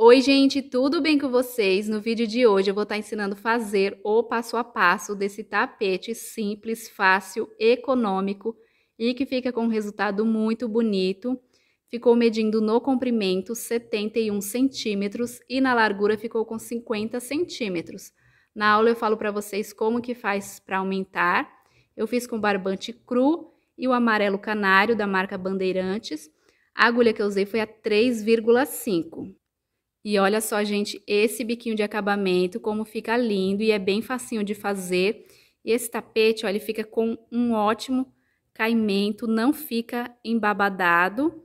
Oi, gente, tudo bem com vocês? No vídeo de hoje eu vou estar tá ensinando a fazer o passo a passo desse tapete simples, fácil, econômico e que fica com um resultado muito bonito. Ficou medindo no comprimento 71 centímetros e na largura ficou com 50 centímetros. Na aula eu falo para vocês como que faz para aumentar. Eu fiz com barbante cru e o amarelo canário da marca Bandeirantes. A agulha que eu usei foi a 3,5. E olha só, gente, esse biquinho de acabamento, como fica lindo e é bem facinho de fazer. E esse tapete, olha, ele fica com um ótimo caimento, não fica embabadado.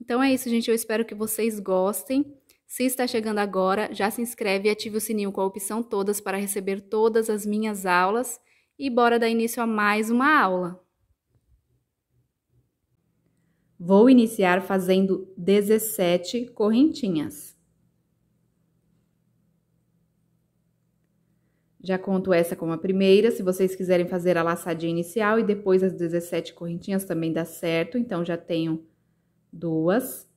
Então é isso, gente, eu espero que vocês gostem. Se está chegando agora, já se inscreve e ative o sininho com a opção todas para receber todas as minhas aulas. E bora dar início a mais uma aula. Vou iniciar fazendo 17 correntinhas. Já conto essa como a primeira, se vocês quiserem fazer a laçadinha inicial e depois as 17 correntinhas também dá certo, então já tenho duas,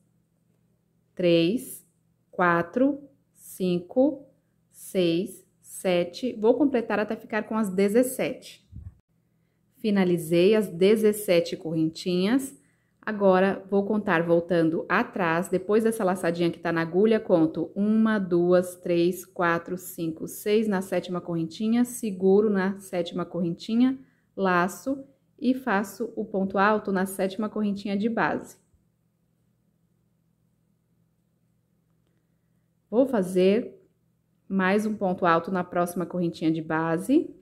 três, quatro, cinco, seis, sete, vou completar até ficar com as 17. Finalizei as 17 correntinhas, Agora vou contar voltando atrás, depois dessa laçadinha que tá na agulha, conto uma, duas, três, quatro, cinco, seis na sétima correntinha, seguro na sétima correntinha, laço e faço o ponto alto na sétima correntinha de base. Vou fazer mais um ponto alto na próxima correntinha de base.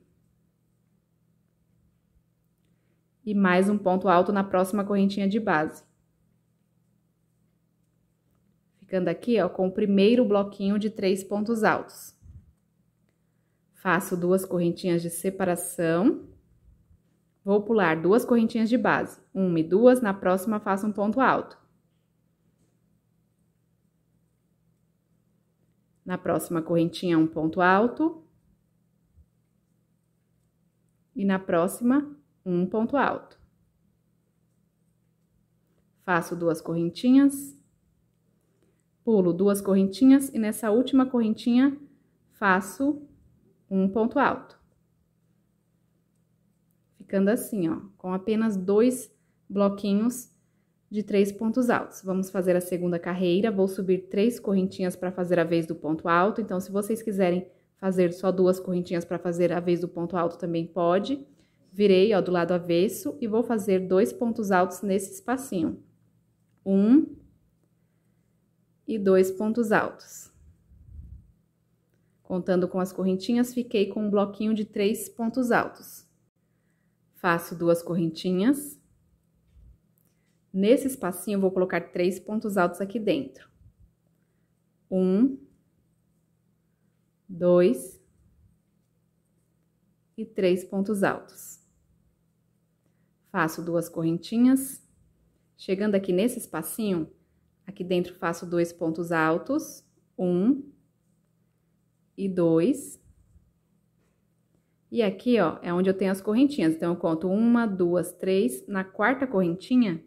e mais um ponto alto na próxima correntinha de base. Ficando aqui, ó, com o primeiro bloquinho de três pontos altos. Faço duas correntinhas de separação. Vou pular duas correntinhas de base, uma e duas, na próxima faço um ponto alto. Na próxima correntinha, um ponto alto. E na próxima, um ponto alto. Faço duas correntinhas, pulo duas correntinhas e nessa última correntinha faço um ponto alto. Ficando assim, ó, com apenas dois bloquinhos de três pontos altos. Vamos fazer a segunda carreira, vou subir três correntinhas para fazer a vez do ponto alto. Então, se vocês quiserem fazer só duas correntinhas para fazer a vez do ponto alto, também pode. Virei, ó, do lado avesso e vou fazer dois pontos altos nesse espacinho. Um e dois pontos altos. Contando com as correntinhas, fiquei com um bloquinho de três pontos altos. Faço duas correntinhas. Nesse espacinho, vou colocar três pontos altos aqui dentro. Um, dois e três pontos altos faço duas correntinhas. Chegando aqui nesse espacinho, aqui dentro faço dois pontos altos, um e dois. E aqui, ó, é onde eu tenho as correntinhas. Então, eu conto uma, duas, três. Na quarta correntinha,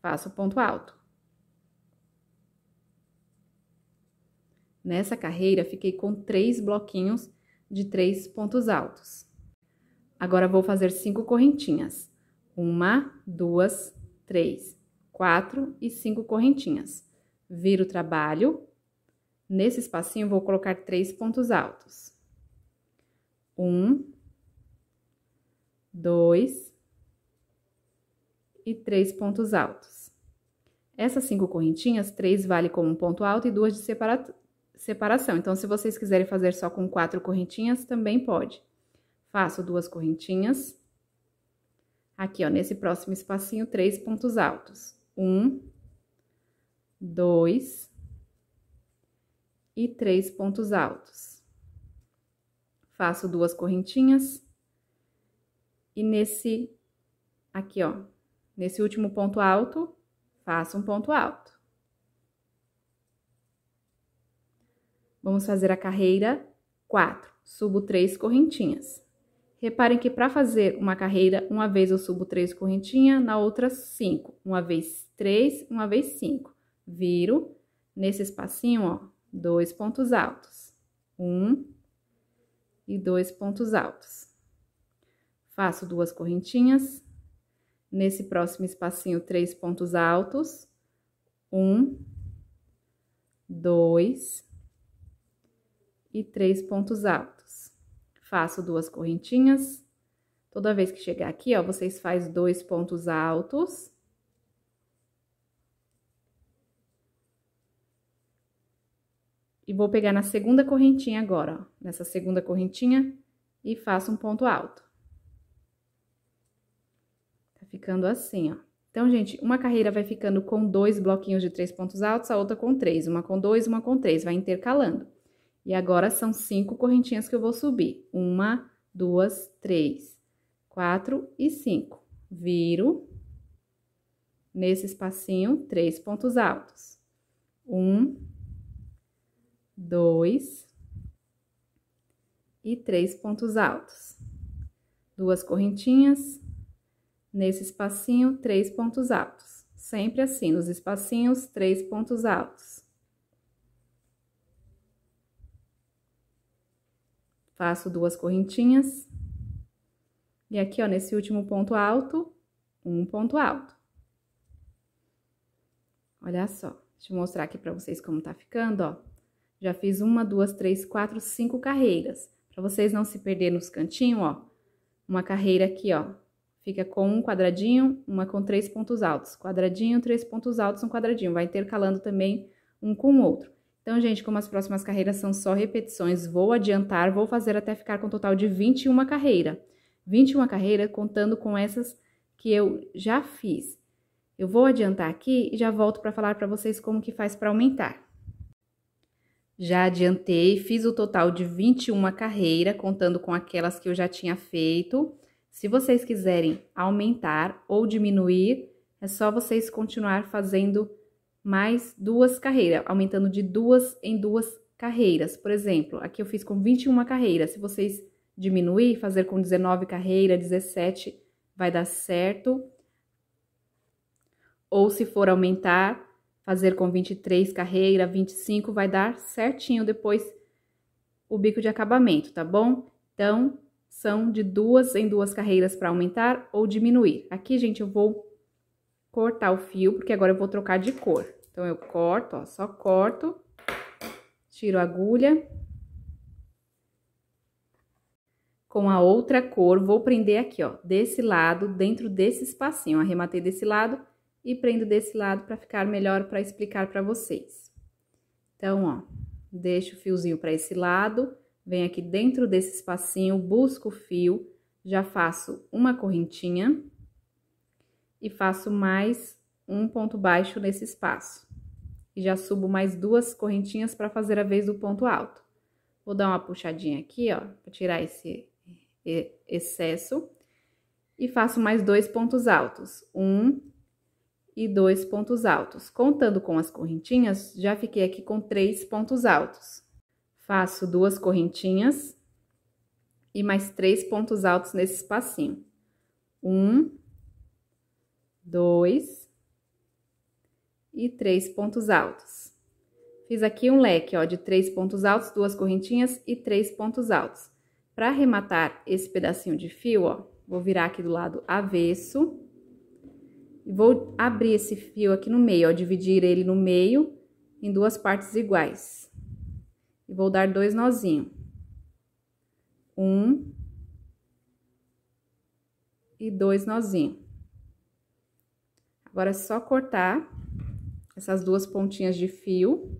faço ponto alto. Nessa carreira, fiquei com três bloquinhos de três pontos altos. Agora, vou fazer cinco correntinhas. Uma, duas, três, quatro e cinco correntinhas. Viro o trabalho. Nesse espacinho, vou colocar três pontos altos. Um, dois e três pontos altos. Essas cinco correntinhas, três vale como um ponto alto e duas de separa... separação. Então, se vocês quiserem fazer só com quatro correntinhas, também pode. Faço duas correntinhas Aqui, ó, nesse próximo espacinho, três pontos altos. Um, dois e três pontos altos. Faço duas correntinhas. E nesse, aqui, ó, nesse último ponto alto, faço um ponto alto. Vamos fazer a carreira 4. Subo três correntinhas. Reparem que para fazer uma carreira, uma vez eu subo três correntinhas, na outra cinco. Uma vez três, uma vez cinco. Viro nesse espacinho, ó, dois pontos altos. Um e dois pontos altos. Faço duas correntinhas. Nesse próximo espacinho, três pontos altos. Um, dois e três pontos altos faço duas correntinhas. Toda vez que chegar aqui, ó, vocês faz dois pontos altos. E vou pegar na segunda correntinha agora, ó, nessa segunda correntinha, e faço um ponto alto. Tá ficando assim, ó. Então, gente, uma carreira vai ficando com dois bloquinhos de três pontos altos, a outra com três. Uma com dois, uma com três, vai intercalando. E agora são cinco correntinhas que eu vou subir. Uma, duas, três, quatro e cinco. Viro. Nesse espacinho, três pontos altos. Um, dois e três pontos altos. Duas correntinhas. Nesse espacinho, três pontos altos. Sempre assim, nos espacinhos, três pontos altos faço duas correntinhas. E aqui, ó, nesse último ponto alto, um ponto alto. Olha só, deixa eu mostrar aqui pra vocês como tá ficando, ó. Já fiz uma, duas, três, quatro, cinco carreiras. Pra vocês não se perderem nos cantinhos, ó, uma carreira aqui, ó, fica com um quadradinho, uma com três pontos altos. Quadradinho, três pontos altos, um quadradinho. Vai intercalando também um com o outro. Então, gente, como as próximas carreiras são só repetições, vou adiantar, vou fazer até ficar com um total de 21 carreira. 21 carreira contando com essas que eu já fiz. Eu vou adiantar aqui e já volto para falar para vocês como que faz para aumentar. Já adiantei, fiz o total de 21 carreira, contando com aquelas que eu já tinha feito. Se vocês quiserem aumentar ou diminuir, é só vocês continuar fazendo mais duas carreiras, aumentando de duas em duas carreiras. Por exemplo, aqui eu fiz com 21 carreiras. Se vocês diminuir, fazer com 19 carreiras, 17, vai dar certo. Ou se for aumentar, fazer com 23 carreiras, 25, vai dar certinho depois o bico de acabamento, tá bom? Então, são de duas em duas carreiras para aumentar ou diminuir. Aqui, gente, eu vou cortar o fio, porque agora eu vou trocar de cor. Então, eu corto, ó, só corto, tiro a agulha. Com a outra cor, vou prender aqui, ó, desse lado, dentro desse espacinho. Arrematei desse lado e prendo desse lado para ficar melhor para explicar para vocês. Então, ó, deixo o fiozinho para esse lado, venho aqui dentro desse espacinho, busco o fio, já faço uma correntinha e faço mais um ponto baixo nesse espaço. E já subo mais duas correntinhas para fazer a vez do ponto alto. Vou dar uma puxadinha aqui, ó, para tirar esse excesso. E faço mais dois pontos altos. Um e dois pontos altos. Contando com as correntinhas, já fiquei aqui com três pontos altos. Faço duas correntinhas e mais três pontos altos nesse espacinho. Um dois e três pontos altos. Fiz aqui um leque, ó, de três pontos altos, duas correntinhas e três pontos altos. Para arrematar esse pedacinho de fio, ó, vou virar aqui do lado avesso. E vou abrir esse fio aqui no meio, ó, dividir ele no meio em duas partes iguais. E vou dar dois nozinhos. Um. E dois nozinhos. Agora é só cortar essas duas pontinhas de fio.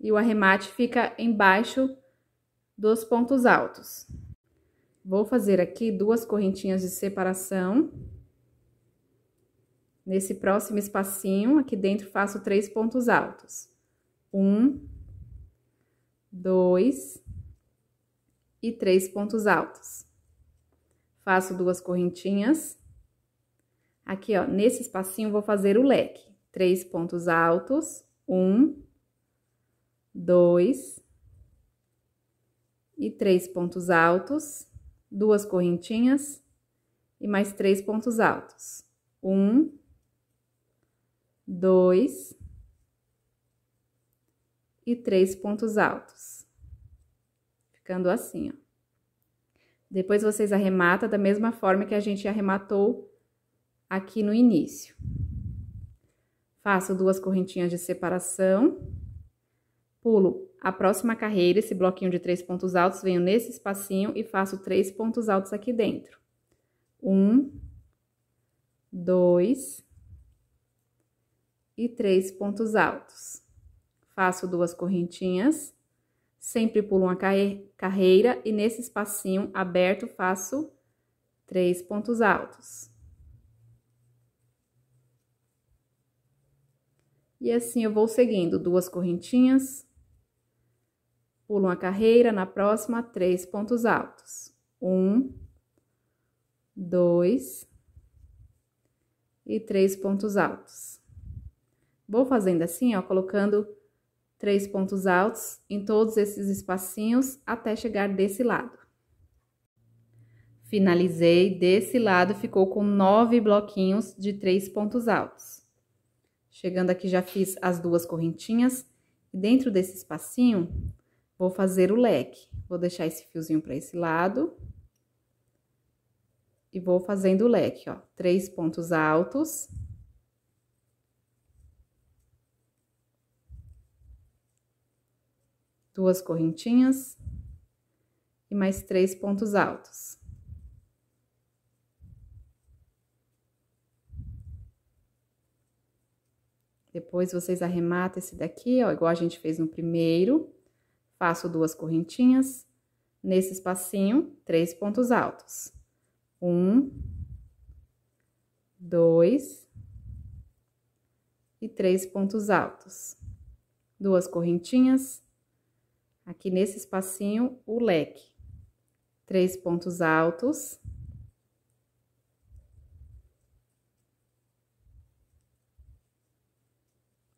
E o arremate fica embaixo dos pontos altos. Vou fazer aqui duas correntinhas de separação. Nesse próximo espacinho, aqui dentro, faço três pontos altos. Um, dois e três pontos altos. Faço duas correntinhas. Aqui, ó, nesse espacinho vou fazer o leque. Três pontos altos. Um, dois e três pontos altos. Duas correntinhas e mais três pontos altos. Um, dois e três pontos altos. Ficando assim, ó. Depois vocês arrematam da mesma forma que a gente arrematou aqui no início. Faço duas correntinhas de separação. Pulo a próxima carreira, esse bloquinho de três pontos altos, venho nesse espacinho e faço três pontos altos aqui dentro. Um, dois e três pontos altos. Faço duas correntinhas sempre pulo uma carreira e nesse espacinho aberto faço três pontos altos. E assim eu vou seguindo duas correntinhas, pulo uma carreira, na próxima, três pontos altos. Um, dois e três pontos altos. Vou fazendo assim, ó, colocando três pontos altos em todos esses espacinhos até chegar desse lado. Finalizei, desse lado ficou com nove bloquinhos de três pontos altos. Chegando aqui já fiz as duas correntinhas e dentro desse espacinho vou fazer o leque. Vou deixar esse fiozinho para esse lado e vou fazendo o leque, ó, três pontos altos duas correntinhas e mais três pontos altos. Depois vocês arrematam esse daqui, ó, igual a gente fez no primeiro. Faço duas correntinhas. Nesse espacinho, três pontos altos. Um, dois e três pontos altos. Duas correntinhas aqui nesse espacinho, o leque. Três pontos altos.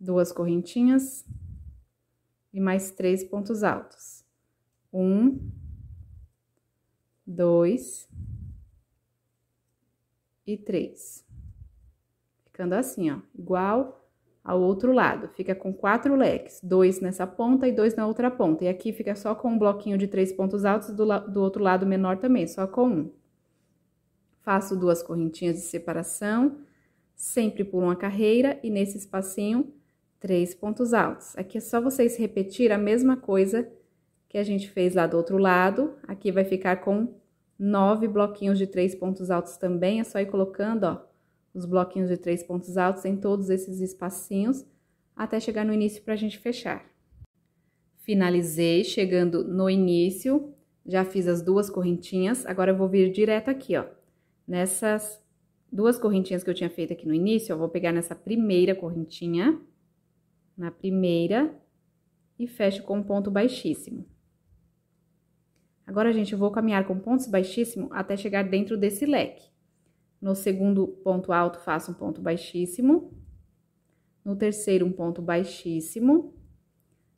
Duas correntinhas. E mais três pontos altos. Um. Dois. E três. Ficando assim, ó, igual ao outro lado. Fica com quatro leques, dois nessa ponta e dois na outra ponta. E aqui fica só com um bloquinho de três pontos altos do, do outro lado menor também, só com um. Faço duas correntinhas de separação, sempre por uma carreira e nesse espacinho, três pontos altos. Aqui é só vocês repetir a mesma coisa que a gente fez lá do outro lado. Aqui vai ficar com nove bloquinhos de três pontos altos também, é só ir colocando, ó, os bloquinhos de três pontos altos em todos esses espacinhos, até chegar no início para a gente fechar. Finalizei chegando no início, já fiz as duas correntinhas, agora eu vou vir direto aqui, ó, nessas duas correntinhas que eu tinha feito aqui no início, vou pegar nessa primeira correntinha, na primeira, e fecho com um ponto baixíssimo. Agora, gente, eu vou caminhar com pontos baixíssimos até chegar dentro desse leque. No segundo ponto alto, faço um ponto baixíssimo. No terceiro, um ponto baixíssimo.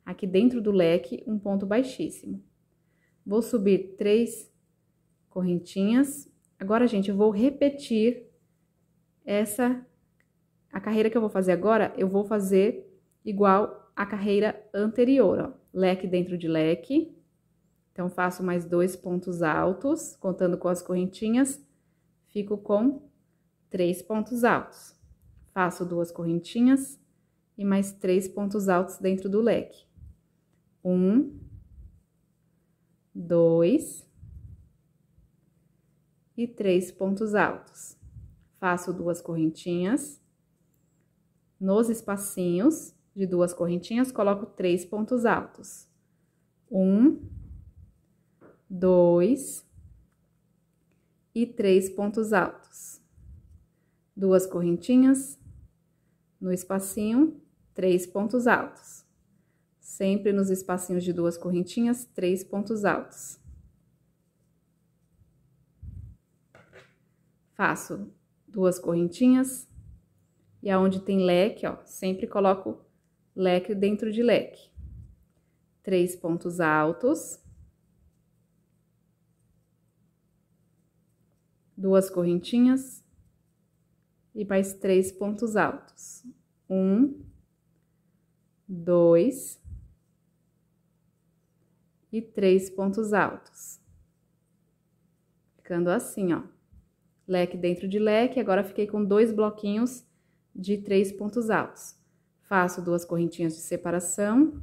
Aqui dentro do leque, um ponto baixíssimo. Vou subir três correntinhas. Agora, gente, eu vou repetir essa... A carreira que eu vou fazer agora, eu vou fazer igual a carreira anterior, ó. Leque dentro de leque. Então, faço mais dois pontos altos, contando com as correntinhas fico com três pontos altos. Faço duas correntinhas e mais três pontos altos dentro do leque. Um, dois e três pontos altos. Faço duas correntinhas. Nos espacinhos de duas correntinhas, coloco três pontos altos. Um, dois e três pontos altos. Duas correntinhas, no espacinho, três pontos altos. Sempre nos espacinhos de duas correntinhas, três pontos altos. Faço duas correntinhas e aonde tem leque, ó, sempre coloco leque dentro de leque. Três pontos altos duas correntinhas e mais três pontos altos. Um, dois e três pontos altos. Ficando assim, ó. Leque dentro de leque, agora fiquei com dois bloquinhos de três pontos altos. Faço duas correntinhas de separação.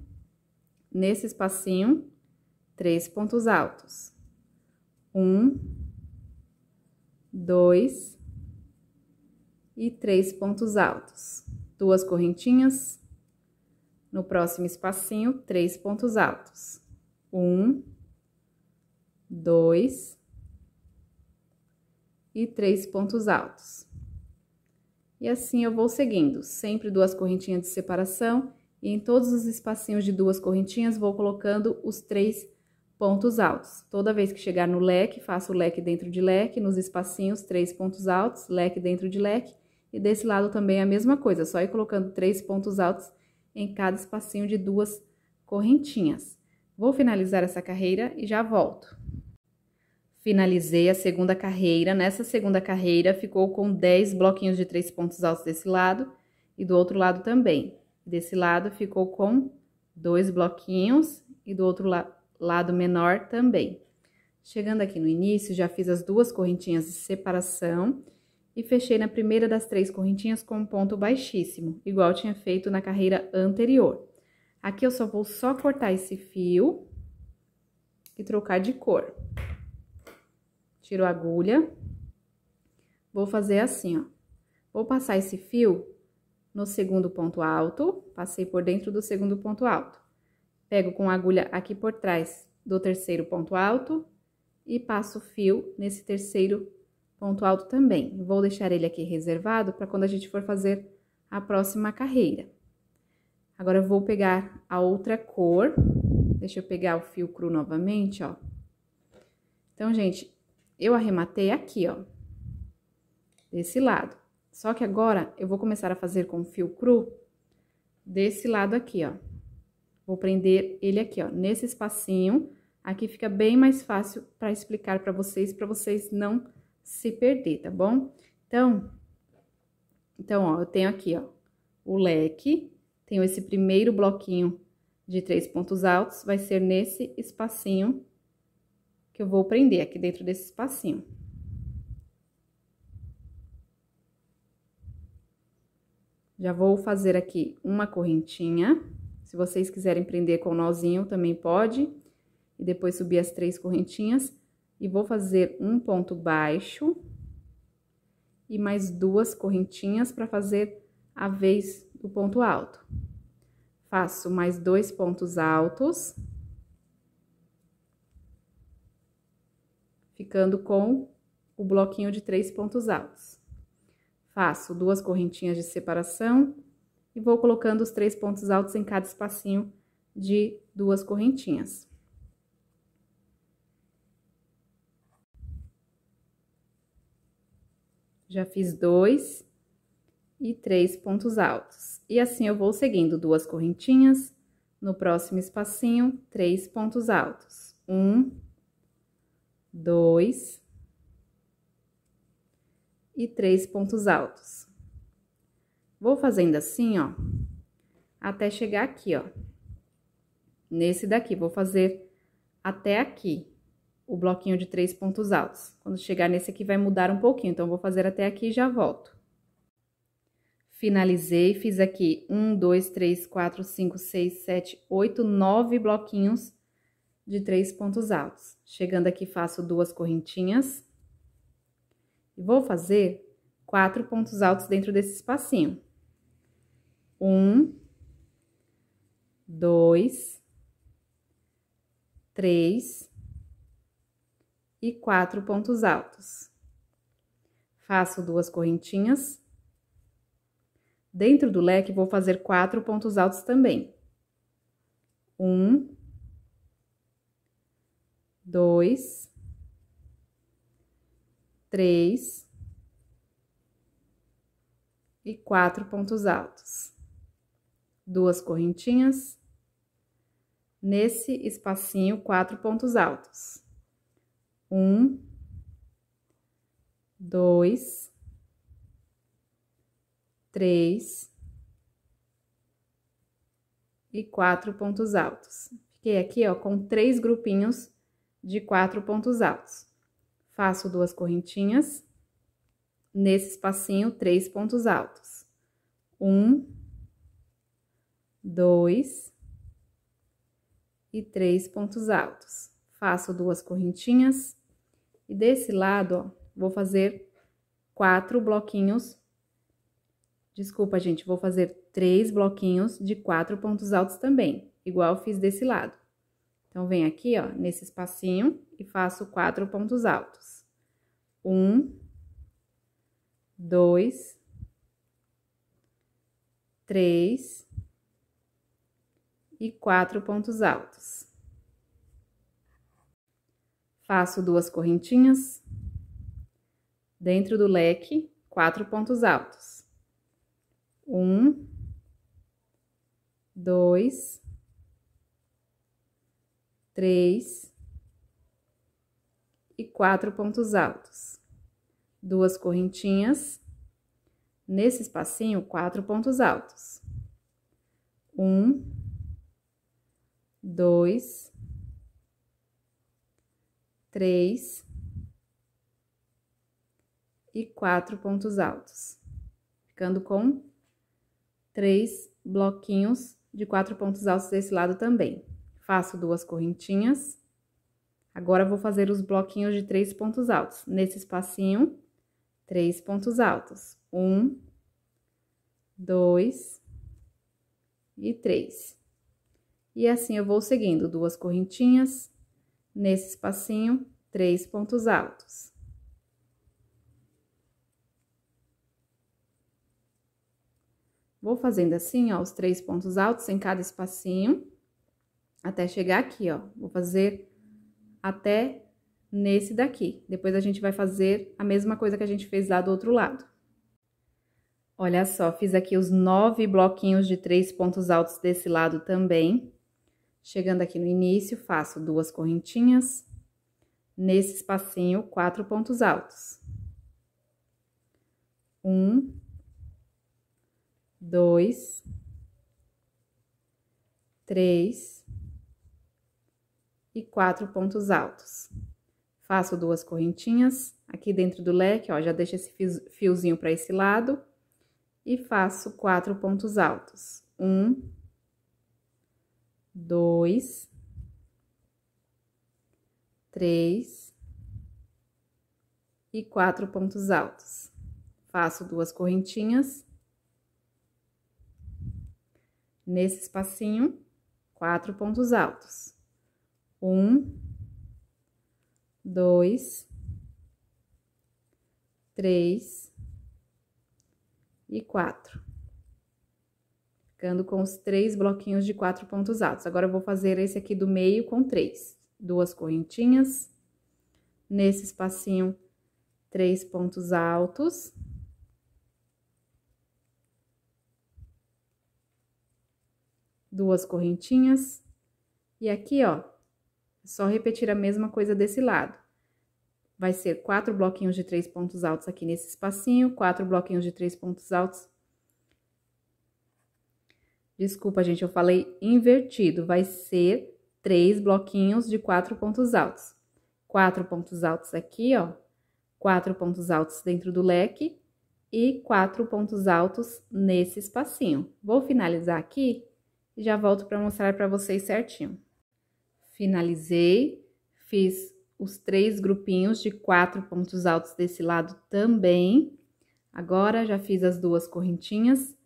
Nesse espacinho, três pontos altos. Um, dois e três pontos altos. Duas correntinhas. No próximo espacinho, três pontos altos. Um, dois e três pontos altos. E assim eu vou seguindo, sempre duas correntinhas de separação, e em todos os espacinhos de duas correntinhas vou colocando os três pontos altos. Toda vez que chegar no leque, faço leque dentro de leque, nos espacinhos, três pontos altos, leque dentro de leque. E desse lado também é a mesma coisa, só ir colocando três pontos altos em cada espacinho de duas correntinhas. Vou finalizar essa carreira e já volto. Finalizei a segunda carreira. Nessa segunda carreira, ficou com 10 bloquinhos de três pontos altos desse lado e do outro lado também. Desse lado, ficou com dois bloquinhos e do outro lado lado menor também. Chegando aqui no início, já fiz as duas correntinhas de separação e fechei na primeira das três correntinhas com um ponto baixíssimo, igual tinha feito na carreira anterior. Aqui eu só vou só cortar esse fio e trocar de cor. Tiro a agulha, vou fazer assim, ó. Vou passar esse fio no segundo ponto alto, passei por dentro do segundo ponto alto. Pego com a agulha aqui por trás do terceiro ponto alto e passo o fio nesse terceiro ponto alto também. Vou deixar ele aqui reservado para quando a gente for fazer a próxima carreira. Agora, eu vou pegar a outra cor. Deixa eu pegar o fio cru novamente, ó. Então, gente, eu arrematei aqui, ó. Desse lado. Só que agora, eu vou começar a fazer com fio cru desse lado aqui, ó. Vou prender ele aqui, ó, nesse espacinho. Aqui fica bem mais fácil para explicar para vocês, para vocês não se perder, tá bom? Então, então, ó, eu tenho aqui, ó, o leque, tenho esse primeiro bloquinho de três pontos altos, vai ser nesse espacinho que eu vou prender, aqui dentro desse espacinho. Já vou fazer aqui uma correntinha. Se vocês quiserem prender com o nozinho, também pode. E depois subir as três correntinhas. E vou fazer um ponto baixo. E mais duas correntinhas para fazer a vez do ponto alto. Faço mais dois pontos altos. Ficando com o bloquinho de três pontos altos. Faço duas correntinhas de separação e vou colocando os três pontos altos em cada espacinho de duas correntinhas. Já fiz dois e três pontos altos. E assim eu vou seguindo duas correntinhas, no próximo espacinho, três pontos altos. Um, dois e três pontos altos. Vou fazendo assim, ó, até chegar aqui, ó. Nesse daqui, vou fazer até aqui o bloquinho de três pontos altos. Quando chegar nesse aqui, vai mudar um pouquinho, então, vou fazer até aqui e já volto. Finalizei, fiz aqui um, dois, três, quatro, cinco, seis, sete, oito, nove bloquinhos de três pontos altos. Chegando aqui, faço duas correntinhas. E vou fazer quatro pontos altos dentro desse espacinho. Um, dois, três e quatro pontos altos. Faço duas correntinhas. Dentro do leque, vou fazer quatro pontos altos também. Um, dois, três e quatro pontos altos duas correntinhas. Nesse espacinho, quatro pontos altos. Um, dois, três e quatro pontos altos. Fiquei aqui, ó, com três grupinhos de quatro pontos altos. Faço duas correntinhas. Nesse espacinho, três pontos altos. Um, dois e três pontos altos. Faço duas correntinhas e desse lado, ó, vou fazer quatro bloquinhos. Desculpa, gente, vou fazer três bloquinhos de quatro pontos altos também, igual fiz desse lado. Então, vem aqui, ó, nesse espacinho e faço quatro pontos altos. Um, dois, três, e quatro pontos altos. Faço duas correntinhas. Dentro do leque, quatro pontos altos. Um, dois, três e quatro pontos altos. Duas correntinhas. Nesse espacinho, quatro pontos altos. Um, dois, três e quatro pontos altos, ficando com três bloquinhos de quatro pontos altos desse lado também. Faço duas correntinhas. Agora, vou fazer os bloquinhos de três pontos altos. Nesse espacinho, três pontos altos. Um, dois e três. E assim eu vou seguindo duas correntinhas, nesse espacinho, três pontos altos. Vou fazendo assim, ó, os três pontos altos em cada espacinho, até chegar aqui, ó. Vou fazer até nesse daqui. Depois a gente vai fazer a mesma coisa que a gente fez lá do outro lado. Olha só, fiz aqui os nove bloquinhos de três pontos altos desse lado também. Chegando aqui no início, faço duas correntinhas. Nesse espacinho, quatro pontos altos. Um, dois, três e quatro pontos altos. Faço duas correntinhas aqui dentro do leque, ó, já deixo esse fiozinho para esse lado e faço quatro pontos altos. Um, dois, três e quatro pontos altos. Faço duas correntinhas. Nesse espacinho, quatro pontos altos. Um, dois, três e quatro ficando com os três bloquinhos de quatro pontos altos. Agora, eu vou fazer esse aqui do meio com três. Duas correntinhas, nesse espacinho, três pontos altos. Duas correntinhas. E aqui, ó, é só repetir a mesma coisa desse lado. Vai ser quatro bloquinhos de três pontos altos aqui nesse espacinho, quatro bloquinhos de três pontos altos Desculpa, gente, eu falei invertido. Vai ser três bloquinhos de quatro pontos altos. Quatro pontos altos aqui, ó. Quatro pontos altos dentro do leque e quatro pontos altos nesse espacinho. Vou finalizar aqui e já volto para mostrar para vocês certinho. Finalizei, fiz os três grupinhos de quatro pontos altos desse lado também. Agora, já fiz as duas correntinhas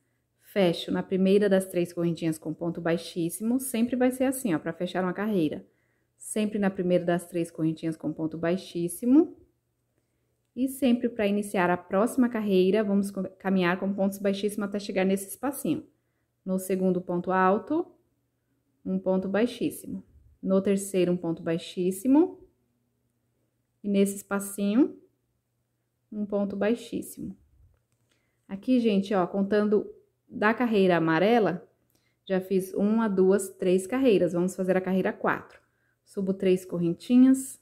Fecho na primeira das três correntinhas com ponto baixíssimo, sempre vai ser assim, ó, para fechar uma carreira. Sempre na primeira das três correntinhas com ponto baixíssimo. E sempre para iniciar a próxima carreira, vamos caminhar com pontos baixíssimos até chegar nesse espacinho. No segundo ponto alto, um ponto baixíssimo. No terceiro, um ponto baixíssimo. E nesse espacinho, um ponto baixíssimo. Aqui, gente, ó, contando da carreira amarela, já fiz uma, duas, três carreiras. Vamos fazer a carreira quatro. Subo três correntinhas,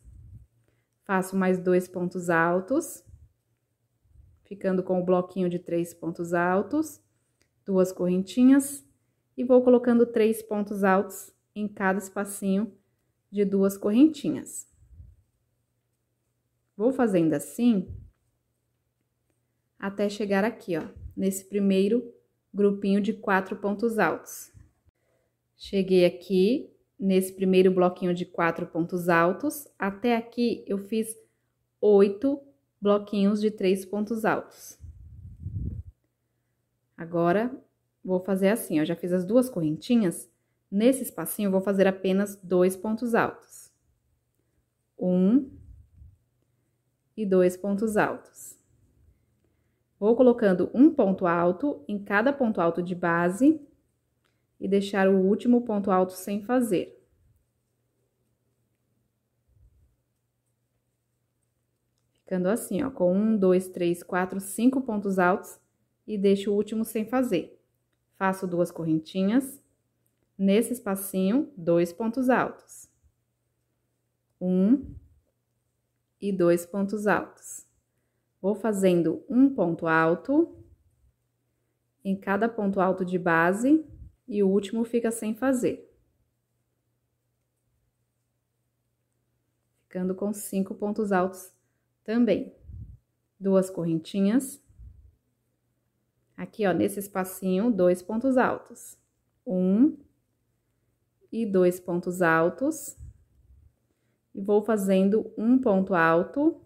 faço mais dois pontos altos, ficando com o bloquinho de três pontos altos, duas correntinhas, e vou colocando três pontos altos em cada espacinho de duas correntinhas. Vou fazendo assim até chegar aqui, ó, nesse primeiro grupinho de quatro pontos altos. Cheguei aqui nesse primeiro bloquinho de quatro pontos altos. Até aqui eu fiz oito bloquinhos de três pontos altos. Agora, vou fazer assim, Eu já fiz as duas correntinhas. Nesse espacinho, vou fazer apenas dois pontos altos. Um e dois pontos altos. Vou colocando um ponto alto em cada ponto alto de base e deixar o último ponto alto sem fazer. Ficando assim, ó, com um, dois, três, quatro, cinco pontos altos e deixo o último sem fazer. Faço duas correntinhas, nesse espacinho, dois pontos altos. Um e dois pontos altos. Vou fazendo um ponto alto em cada ponto alto de base e o último fica sem fazer. Ficando com cinco pontos altos também. Duas correntinhas. Aqui, ó, nesse espacinho, dois pontos altos. Um e dois pontos altos. E vou fazendo um ponto alto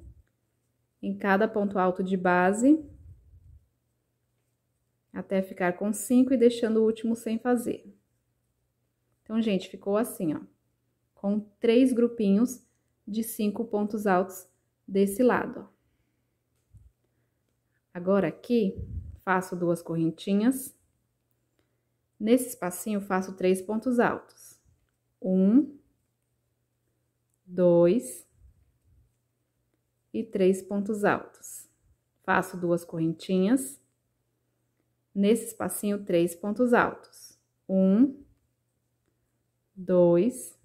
em cada ponto alto de base, até ficar com cinco e deixando o último sem fazer. Então, gente, ficou assim, ó, com três grupinhos de cinco pontos altos desse lado. Agora, aqui, faço duas correntinhas. Nesse espacinho, faço três pontos altos. Um, dois, e três pontos altos. Faço duas correntinhas. Nesse espacinho, três pontos altos. Um, dois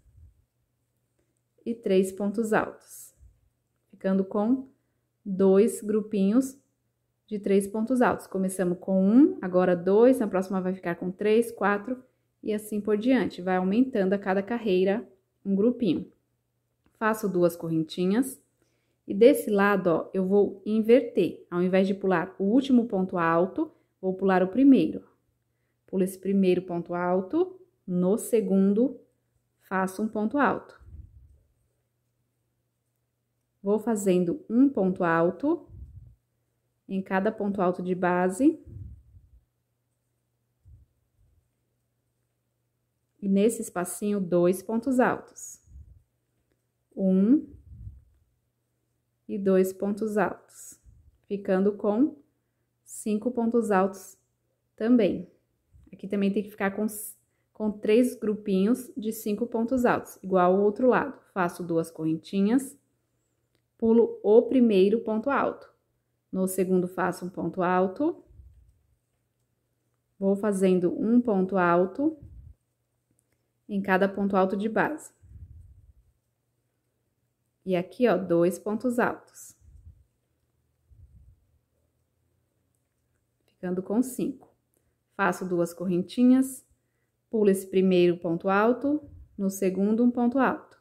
e três pontos altos. Ficando com dois grupinhos de três pontos altos. Começamos com um, agora dois, na próxima vai ficar com três, quatro e assim por diante. Vai aumentando a cada carreira um grupinho. Faço duas correntinhas e desse lado, ó, eu vou inverter. Ao invés de pular o último ponto alto, vou pular o primeiro. Pulo esse primeiro ponto alto, no segundo, faço um ponto alto. Vou fazendo um ponto alto em cada ponto alto de base. E nesse espacinho, dois pontos altos. Um, e dois pontos altos, ficando com cinco pontos altos também. Aqui também tem que ficar com, com três grupinhos de cinco pontos altos, igual ao outro lado. Faço duas correntinhas, pulo o primeiro ponto alto. No segundo, faço um ponto alto. Vou fazendo um ponto alto em cada ponto alto de base. E aqui, ó, dois pontos altos. Ficando com cinco. Faço duas correntinhas, pulo esse primeiro ponto alto, no segundo um ponto alto.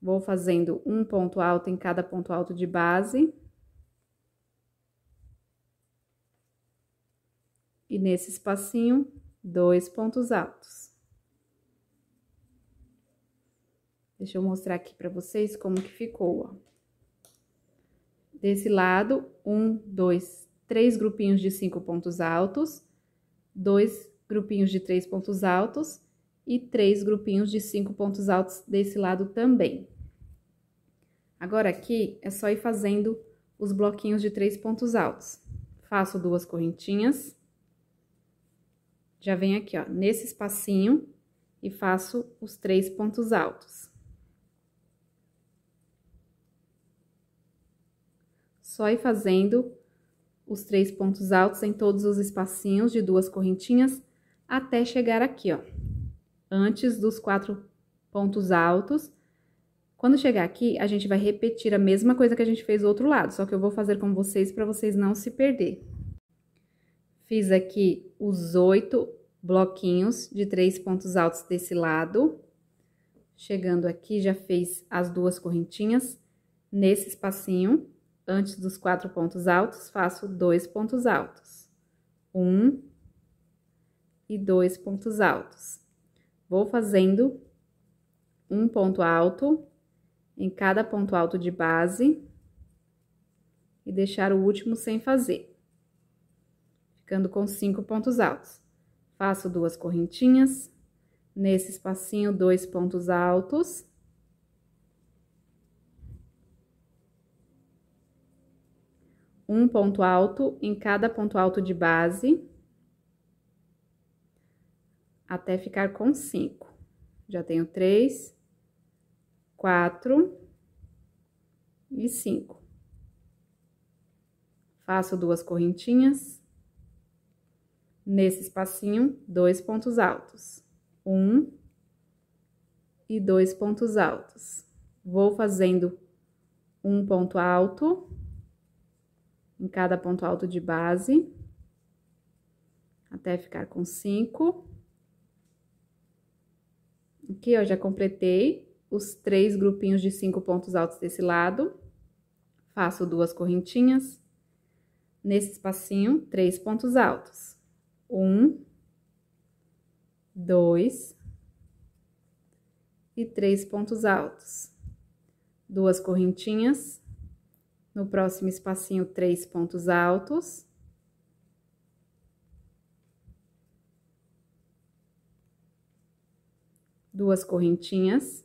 Vou fazendo um ponto alto em cada ponto alto de base. E nesse espacinho, dois pontos altos. Deixa eu mostrar aqui pra vocês como que ficou, ó. Desse lado, um, dois, três grupinhos de cinco pontos altos, dois grupinhos de três pontos altos e três grupinhos de cinco pontos altos desse lado também. Agora, aqui, é só ir fazendo os bloquinhos de três pontos altos. Faço duas correntinhas. Já venho aqui, ó, nesse espacinho e faço os três pontos altos. só ir fazendo os três pontos altos em todos os espacinhos de duas correntinhas até chegar aqui, ó. Antes dos quatro pontos altos. Quando chegar aqui, a gente vai repetir a mesma coisa que a gente fez do outro lado, só que eu vou fazer com vocês para vocês não se perder. Fiz aqui os oito bloquinhos de três pontos altos desse lado. Chegando aqui, já fez as duas correntinhas nesse espacinho. Antes dos quatro pontos altos, faço dois pontos altos. Um e dois pontos altos. Vou fazendo um ponto alto em cada ponto alto de base e deixar o último sem fazer, ficando com cinco pontos altos. Faço duas correntinhas, nesse espacinho, dois pontos altos um ponto alto em cada ponto alto de base, até ficar com cinco. Já tenho três, quatro e cinco. Faço duas correntinhas. Nesse espacinho, dois pontos altos. Um e dois pontos altos. Vou fazendo um ponto alto em cada ponto alto de base, até ficar com cinco. Aqui, ó, já completei os três grupinhos de cinco pontos altos desse lado. Faço duas correntinhas. Nesse espacinho, três pontos altos. Um, dois e três pontos altos. Duas correntinhas. No próximo espacinho, três pontos altos. Duas correntinhas.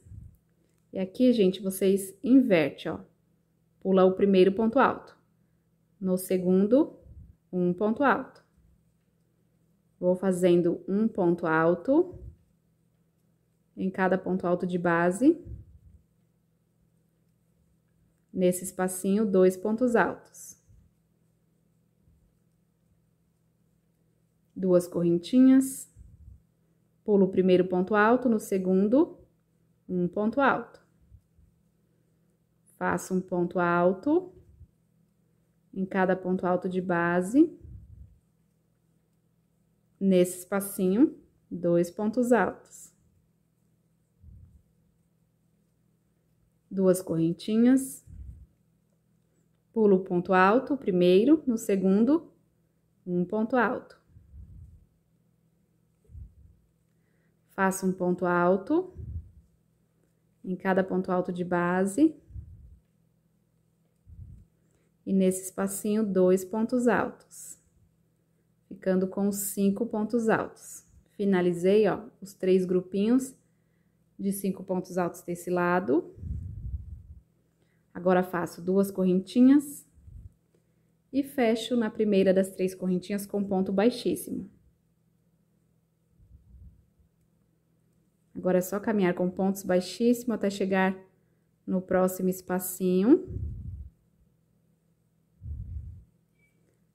E aqui, gente, vocês invertem, ó. Pula o primeiro ponto alto. No segundo, um ponto alto. Vou fazendo um ponto alto em cada ponto alto de base nesse espacinho, dois pontos altos. Duas correntinhas. Pulo o primeiro ponto alto, no segundo, um ponto alto. Faço um ponto alto em cada ponto alto de base. Nesse espacinho, dois pontos altos. Duas correntinhas Pulo o ponto alto, primeiro, no segundo, um ponto alto. Faço um ponto alto em cada ponto alto de base. E nesse espacinho, dois pontos altos. Ficando com cinco pontos altos. Finalizei, ó, os três grupinhos de cinco pontos altos desse lado. Agora faço duas correntinhas e fecho na primeira das três correntinhas com ponto baixíssimo. Agora é só caminhar com pontos baixíssimo até chegar no próximo espacinho.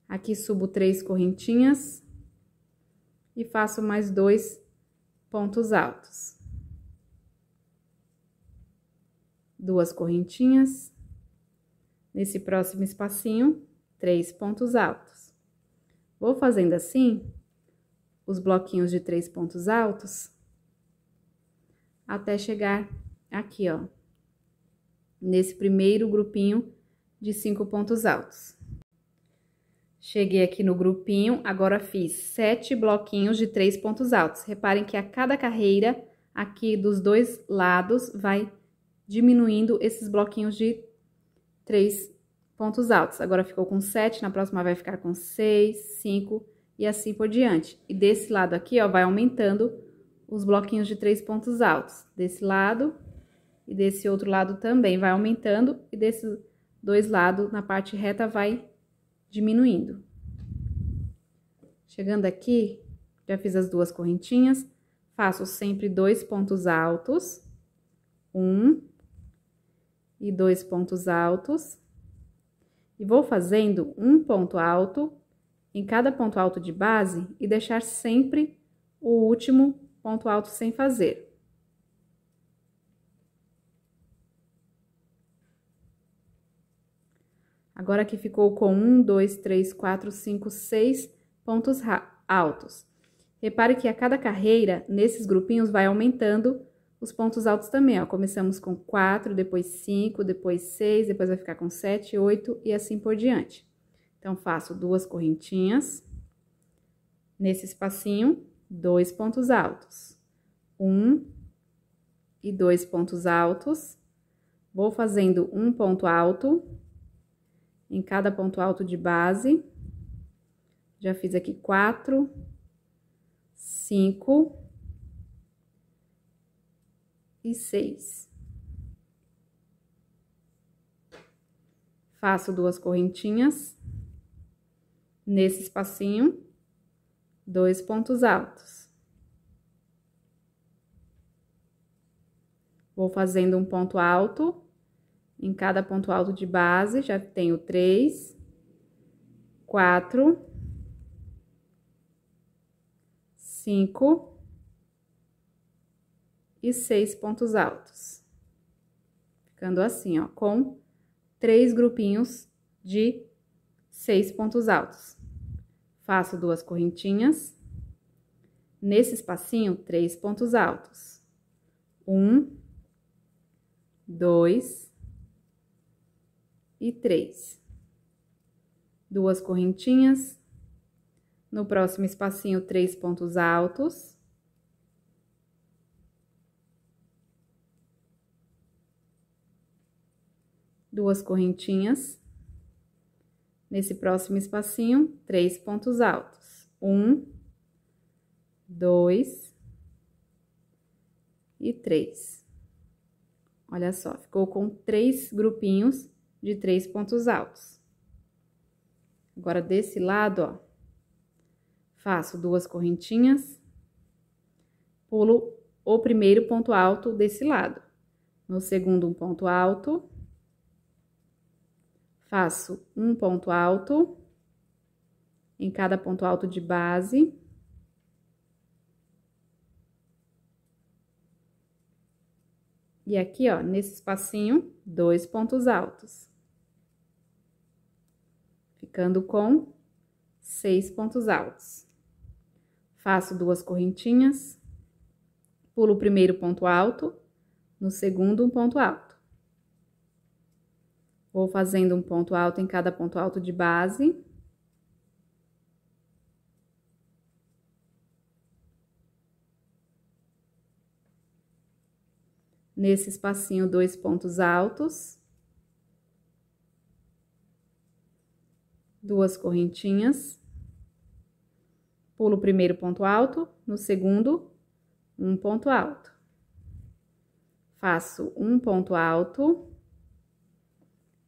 Aqui subo três correntinhas e faço mais dois pontos altos. duas correntinhas. Nesse próximo espacinho, três pontos altos. Vou fazendo assim os bloquinhos de três pontos altos até chegar aqui, ó, nesse primeiro grupinho de cinco pontos altos. Cheguei aqui no grupinho, agora fiz sete bloquinhos de três pontos altos. Reparem que a cada carreira, aqui dos dois lados, vai diminuindo esses bloquinhos de três pontos altos. Agora ficou com sete, na próxima vai ficar com seis, cinco e assim por diante. E desse lado aqui, ó, vai aumentando os bloquinhos de três pontos altos. Desse lado e desse outro lado também vai aumentando e desses dois lados na parte reta vai diminuindo. Chegando aqui, já fiz as duas correntinhas, faço sempre dois pontos altos, um e dois pontos altos. E vou fazendo um ponto alto em cada ponto alto de base e deixar sempre o último ponto alto sem fazer. Agora que ficou com um, dois, três, quatro, cinco, seis pontos altos. Repare que a cada carreira, nesses grupinhos, vai aumentando os pontos altos também, ó, começamos com 4, depois 5, depois 6, depois vai ficar com 7, 8 e assim por diante. Então, faço duas correntinhas. Nesse espacinho, dois pontos altos. Um e dois pontos altos. Vou fazendo um ponto alto em cada ponto alto de base. Já fiz aqui quatro, cinco e seis. Faço duas correntinhas nesse espacinho, dois pontos altos. Vou fazendo um ponto alto, em cada ponto alto de base, já tenho três, quatro, cinco, e seis pontos altos. Ficando assim, ó, com três grupinhos de seis pontos altos. Faço duas correntinhas. Nesse espacinho, três pontos altos. Um, dois e três. Duas correntinhas. No próximo espacinho, três pontos altos duas correntinhas. Nesse próximo espacinho, três pontos altos. Um, dois e três. Olha só, ficou com três grupinhos de três pontos altos. Agora, desse lado, ó, faço duas correntinhas, pulo o primeiro ponto alto desse lado. No segundo, um ponto alto, Faço um ponto alto em cada ponto alto de base. E aqui, ó, nesse espacinho, dois pontos altos. Ficando com seis pontos altos. Faço duas correntinhas, pulo o primeiro ponto alto, no segundo um ponto alto. Vou fazendo um ponto alto em cada ponto alto de base. Nesse espacinho, dois pontos altos. Duas correntinhas. Pulo o primeiro ponto alto, no segundo, um ponto alto. Faço um ponto alto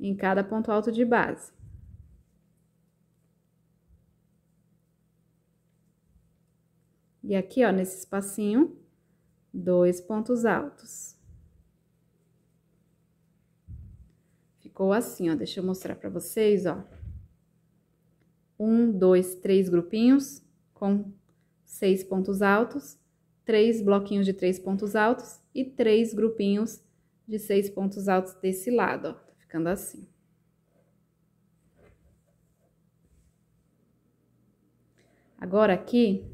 em cada ponto alto de base. E aqui, ó, nesse espacinho, dois pontos altos. Ficou assim, ó, deixa eu mostrar pra vocês, ó. Um, dois, três grupinhos com seis pontos altos, três bloquinhos de três pontos altos e três grupinhos de seis pontos altos desse lado, ó ficando assim. Agora aqui,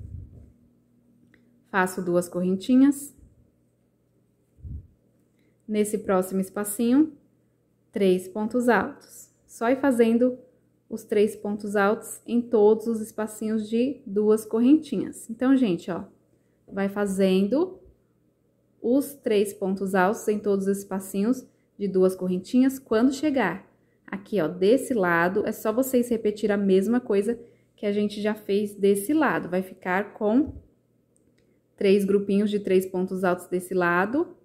faço duas correntinhas. Nesse próximo espacinho, três pontos altos. Só ir fazendo os três pontos altos em todos os espacinhos de duas correntinhas. Então, gente, ó, vai fazendo os três pontos altos em todos os espacinhos de duas correntinhas quando chegar. Aqui, ó, desse lado, é só vocês repetir a mesma coisa que a gente já fez desse lado. Vai ficar com três grupinhos de três pontos altos desse lado,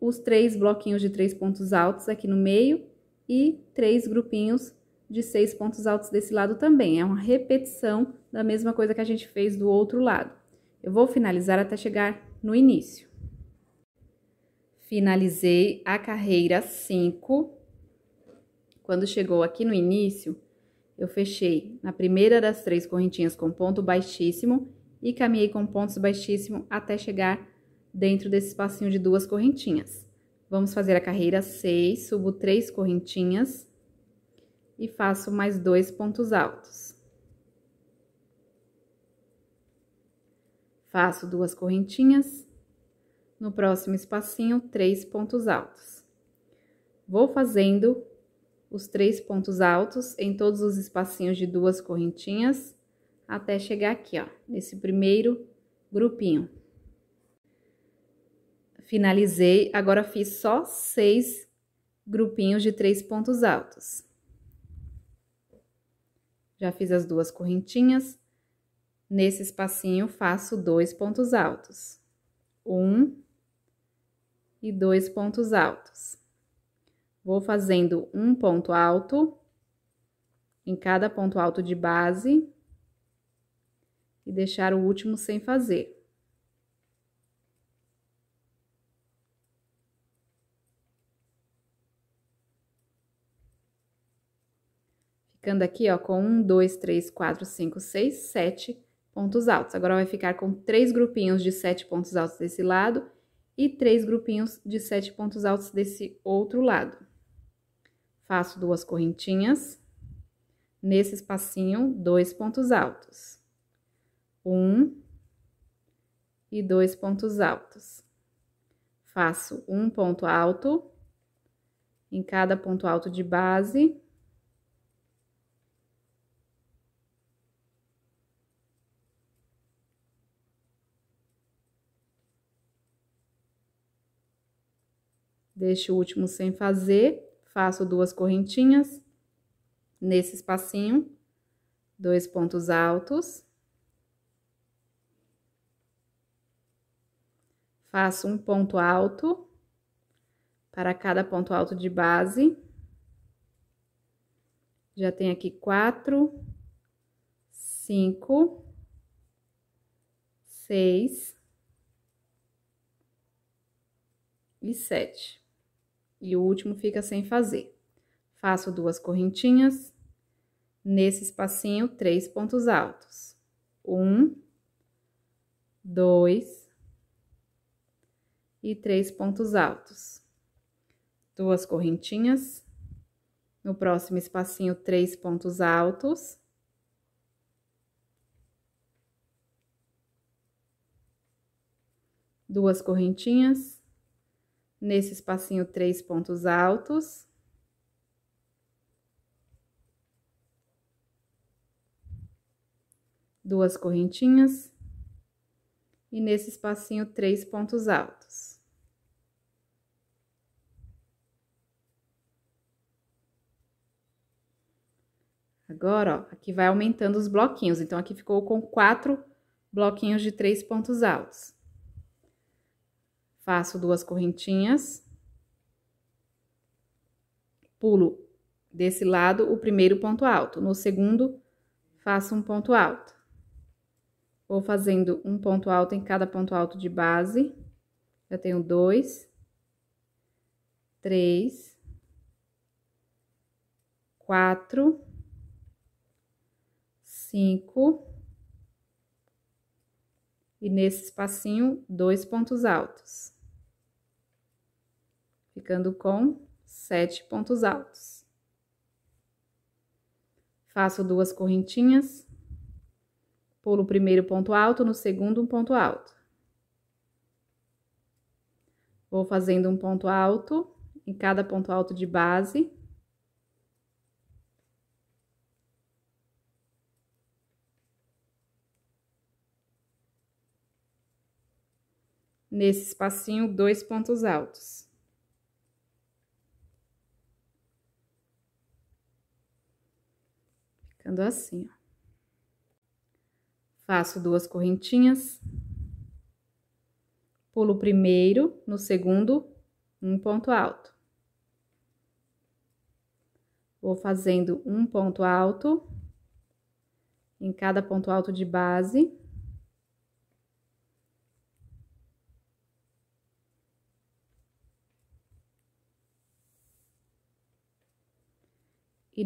os três bloquinhos de três pontos altos aqui no meio e três grupinhos de seis pontos altos desse lado também. É uma repetição da mesma coisa que a gente fez do outro lado. Eu vou finalizar até chegar no início finalizei a carreira 5. Quando chegou aqui no início, eu fechei na primeira das três correntinhas com ponto baixíssimo e caminhei com pontos baixíssimo até chegar dentro desse espacinho de duas correntinhas. Vamos fazer a carreira 6, subo três correntinhas e faço mais dois pontos altos. Faço duas correntinhas no próximo espacinho, três pontos altos. Vou fazendo os três pontos altos em todos os espacinhos de duas correntinhas, até chegar aqui, ó, nesse primeiro grupinho. Finalizei, agora fiz só seis grupinhos de três pontos altos. Já fiz as duas correntinhas, nesse espacinho faço dois pontos altos. Um, e dois pontos altos. Vou fazendo um ponto alto em cada ponto alto de base e deixar o último sem fazer. Ficando aqui, ó, com um, dois, três, quatro, cinco, seis, sete pontos altos. Agora vai ficar com três grupinhos de sete pontos altos desse lado e três grupinhos de sete pontos altos desse outro lado. Faço duas correntinhas. Nesse espacinho, dois pontos altos. Um e dois pontos altos. Faço um ponto alto em cada ponto alto de base deixo o último sem fazer, faço duas correntinhas nesse espacinho, dois pontos altos. Faço um ponto alto para cada ponto alto de base. Já tem aqui quatro, cinco, seis e sete e o último fica sem fazer. Faço duas correntinhas, nesse espacinho, três pontos altos. Um, dois e três pontos altos. Duas correntinhas, no próximo espacinho, três pontos altos. Duas correntinhas, nesse espacinho três pontos altos. Duas correntinhas. E nesse espacinho três pontos altos. Agora, ó, aqui vai aumentando os bloquinhos. Então, aqui ficou com quatro bloquinhos de três pontos altos faço duas correntinhas, pulo desse lado o primeiro ponto alto, no segundo faço um ponto alto. Vou fazendo um ponto alto em cada ponto alto de base. Eu tenho dois, três, quatro, cinco, e nesse espacinho, dois pontos altos ficando com sete pontos altos. Faço duas correntinhas, pulo o primeiro ponto alto, no segundo um ponto alto. Vou fazendo um ponto alto em cada ponto alto de base. Nesse espacinho, dois pontos altos. ficando assim. Ó. Faço duas correntinhas, pulo o primeiro, no segundo, um ponto alto. Vou fazendo um ponto alto em cada ponto alto de base.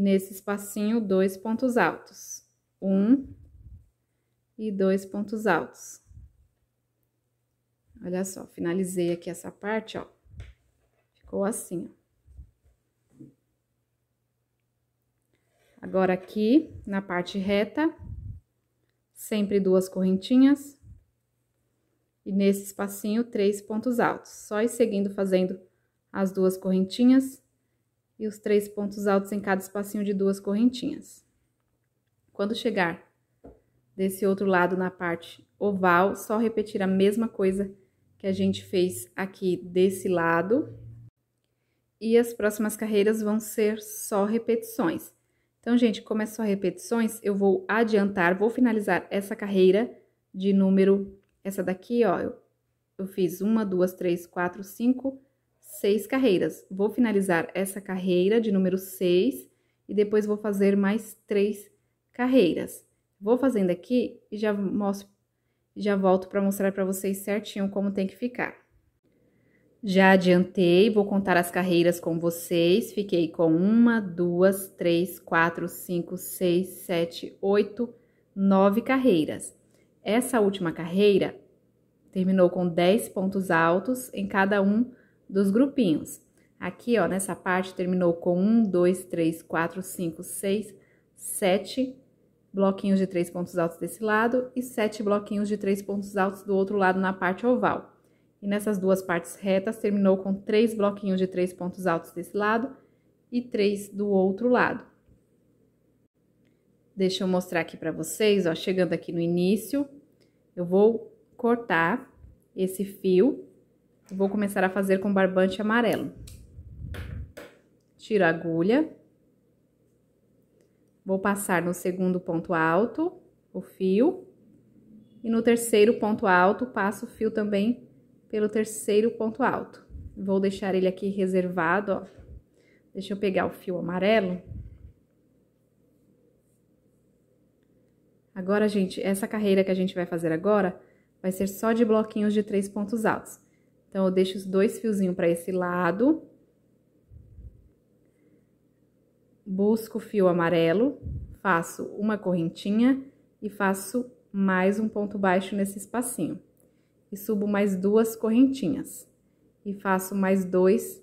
nesse espacinho, dois pontos altos. Um e dois pontos altos. Olha só, finalizei aqui essa parte, ó. Ficou assim, ó. Agora, aqui na parte reta, sempre duas correntinhas. E nesse espacinho, três pontos altos. Só ir seguindo fazendo as duas correntinhas e os três pontos altos em cada espacinho de duas correntinhas. Quando chegar desse outro lado na parte oval, só repetir a mesma coisa que a gente fez aqui desse lado. E as próximas carreiras vão ser só repetições. Então, gente, como é só repetições, eu vou adiantar, vou finalizar essa carreira de número, essa daqui, ó, eu, eu fiz uma, duas, três, quatro, cinco, seis carreiras. Vou finalizar essa carreira de número 6 e depois vou fazer mais três carreiras. Vou fazendo aqui e já mostro, já volto para mostrar para vocês certinho como tem que ficar. Já adiantei, vou contar as carreiras com vocês. Fiquei com uma, duas, três, quatro, cinco, seis, sete, oito, nove carreiras. Essa última carreira terminou com dez pontos altos em cada um dos grupinhos. Aqui, ó, nessa parte terminou com um, dois, três, quatro, cinco, seis, sete bloquinhos de três pontos altos desse lado e sete bloquinhos de três pontos altos do outro lado na parte oval. E nessas duas partes retas terminou com três bloquinhos de três pontos altos desse lado e três do outro lado. Deixa eu mostrar aqui para vocês, ó, chegando aqui no início, eu vou cortar esse fio Vou começar a fazer com barbante amarelo. Tiro a agulha. Vou passar no segundo ponto alto o fio. E no terceiro ponto alto, passo o fio também pelo terceiro ponto alto. Vou deixar ele aqui reservado, ó. Deixa eu pegar o fio amarelo. Agora, gente, essa carreira que a gente vai fazer agora vai ser só de bloquinhos de três pontos altos. Então, eu deixo os dois fiozinhos para esse lado. Busco o fio amarelo, faço uma correntinha e faço mais um ponto baixo nesse espacinho. E subo mais duas correntinhas. E faço mais dois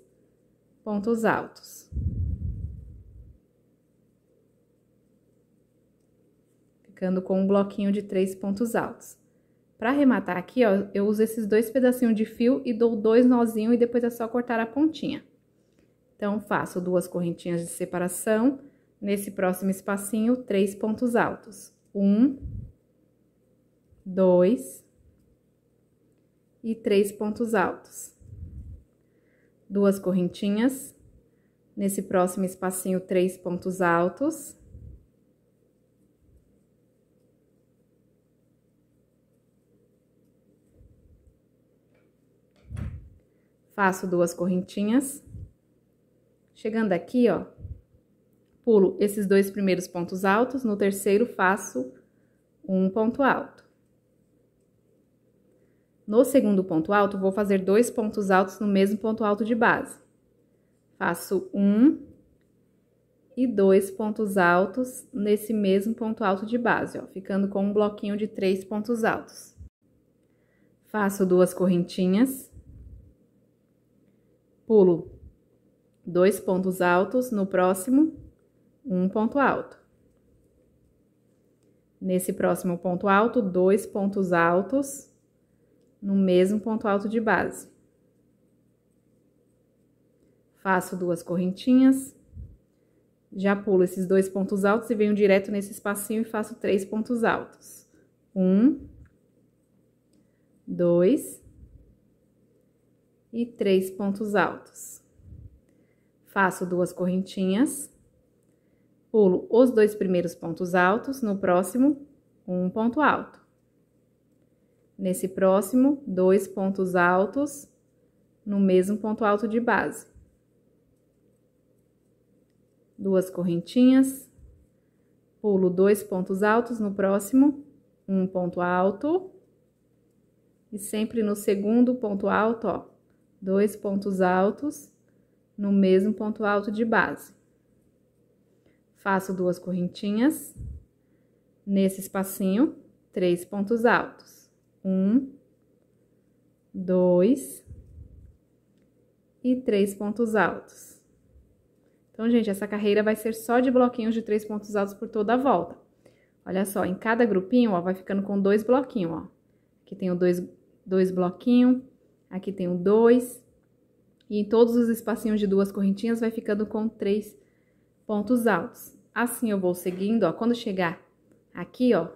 pontos altos. Ficando com um bloquinho de três pontos altos. Para arrematar aqui, ó, eu uso esses dois pedacinhos de fio e dou dois nozinhos e depois é só cortar a pontinha. Então, faço duas correntinhas de separação, nesse próximo espacinho, três pontos altos. Um, dois e três pontos altos. Duas correntinhas, nesse próximo espacinho, três pontos altos faço duas correntinhas. Chegando aqui, ó, pulo esses dois primeiros pontos altos, no terceiro faço um ponto alto. No segundo ponto alto, vou fazer dois pontos altos no mesmo ponto alto de base. Faço um e dois pontos altos nesse mesmo ponto alto de base, ó, ficando com um bloquinho de três pontos altos. Faço duas correntinhas. Pulo dois pontos altos no próximo, um ponto alto. Nesse próximo ponto alto, dois pontos altos no mesmo ponto alto de base. Faço duas correntinhas, já pulo esses dois pontos altos e venho direto nesse espacinho e faço três pontos altos. Um, dois, e três pontos altos. Faço duas correntinhas, pulo os dois primeiros pontos altos, no próximo, um ponto alto. Nesse próximo, dois pontos altos no mesmo ponto alto de base. Duas correntinhas, pulo dois pontos altos no próximo, um ponto alto, e sempre no segundo ponto alto, ó, dois pontos altos no mesmo ponto alto de base. Faço duas correntinhas nesse espacinho, três pontos altos. Um, dois e três pontos altos. Então, gente, essa carreira vai ser só de bloquinhos de três pontos altos por toda a volta. Olha só, em cada grupinho, ó, vai ficando com dois bloquinhos, ó. Aqui tem o dois, dois bloquinhos, Aqui tem o 2. E em todos os espacinhos de duas correntinhas vai ficando com três pontos altos. Assim eu vou seguindo, ó, quando chegar aqui, ó,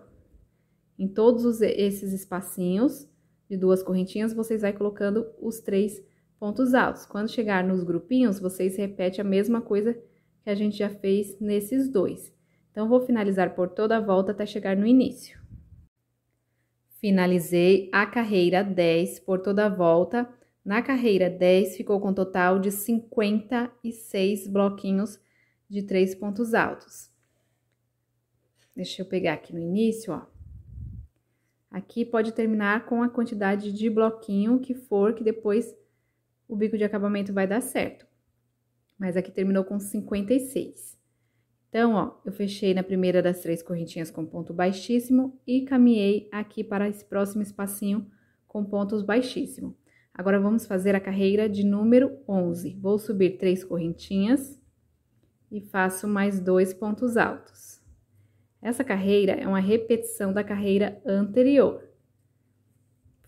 em todos os, esses espacinhos de duas correntinhas, vocês vai colocando os três pontos altos. Quando chegar nos grupinhos, vocês repetem a mesma coisa que a gente já fez nesses dois. Então, vou finalizar por toda a volta até chegar no início. Finalizei a carreira 10 por toda a volta. Na carreira 10 ficou com um total de 56 bloquinhos de três pontos altos. Deixa eu pegar aqui no início, ó. Aqui pode terminar com a quantidade de bloquinho que for, que depois o bico de acabamento vai dar certo. Mas aqui terminou com 56. Então, ó, eu fechei na primeira das três correntinhas com ponto baixíssimo e caminhei aqui para esse próximo espacinho com pontos baixíssimo. Agora, vamos fazer a carreira de número 11. Vou subir três correntinhas e faço mais dois pontos altos. Essa carreira é uma repetição da carreira anterior.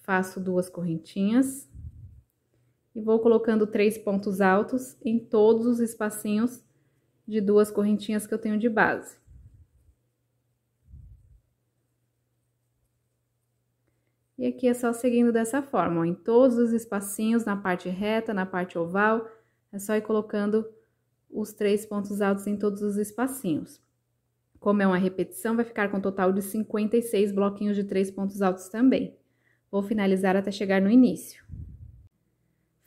Faço duas correntinhas e vou colocando três pontos altos em todos os espacinhos de duas correntinhas que eu tenho de base. E aqui é só seguindo dessa forma, ó, em todos os espacinhos, na parte reta, na parte oval, é só ir colocando os três pontos altos em todos os espacinhos. Como é uma repetição, vai ficar com um total de 56 bloquinhos de três pontos altos também. Vou finalizar até chegar no início.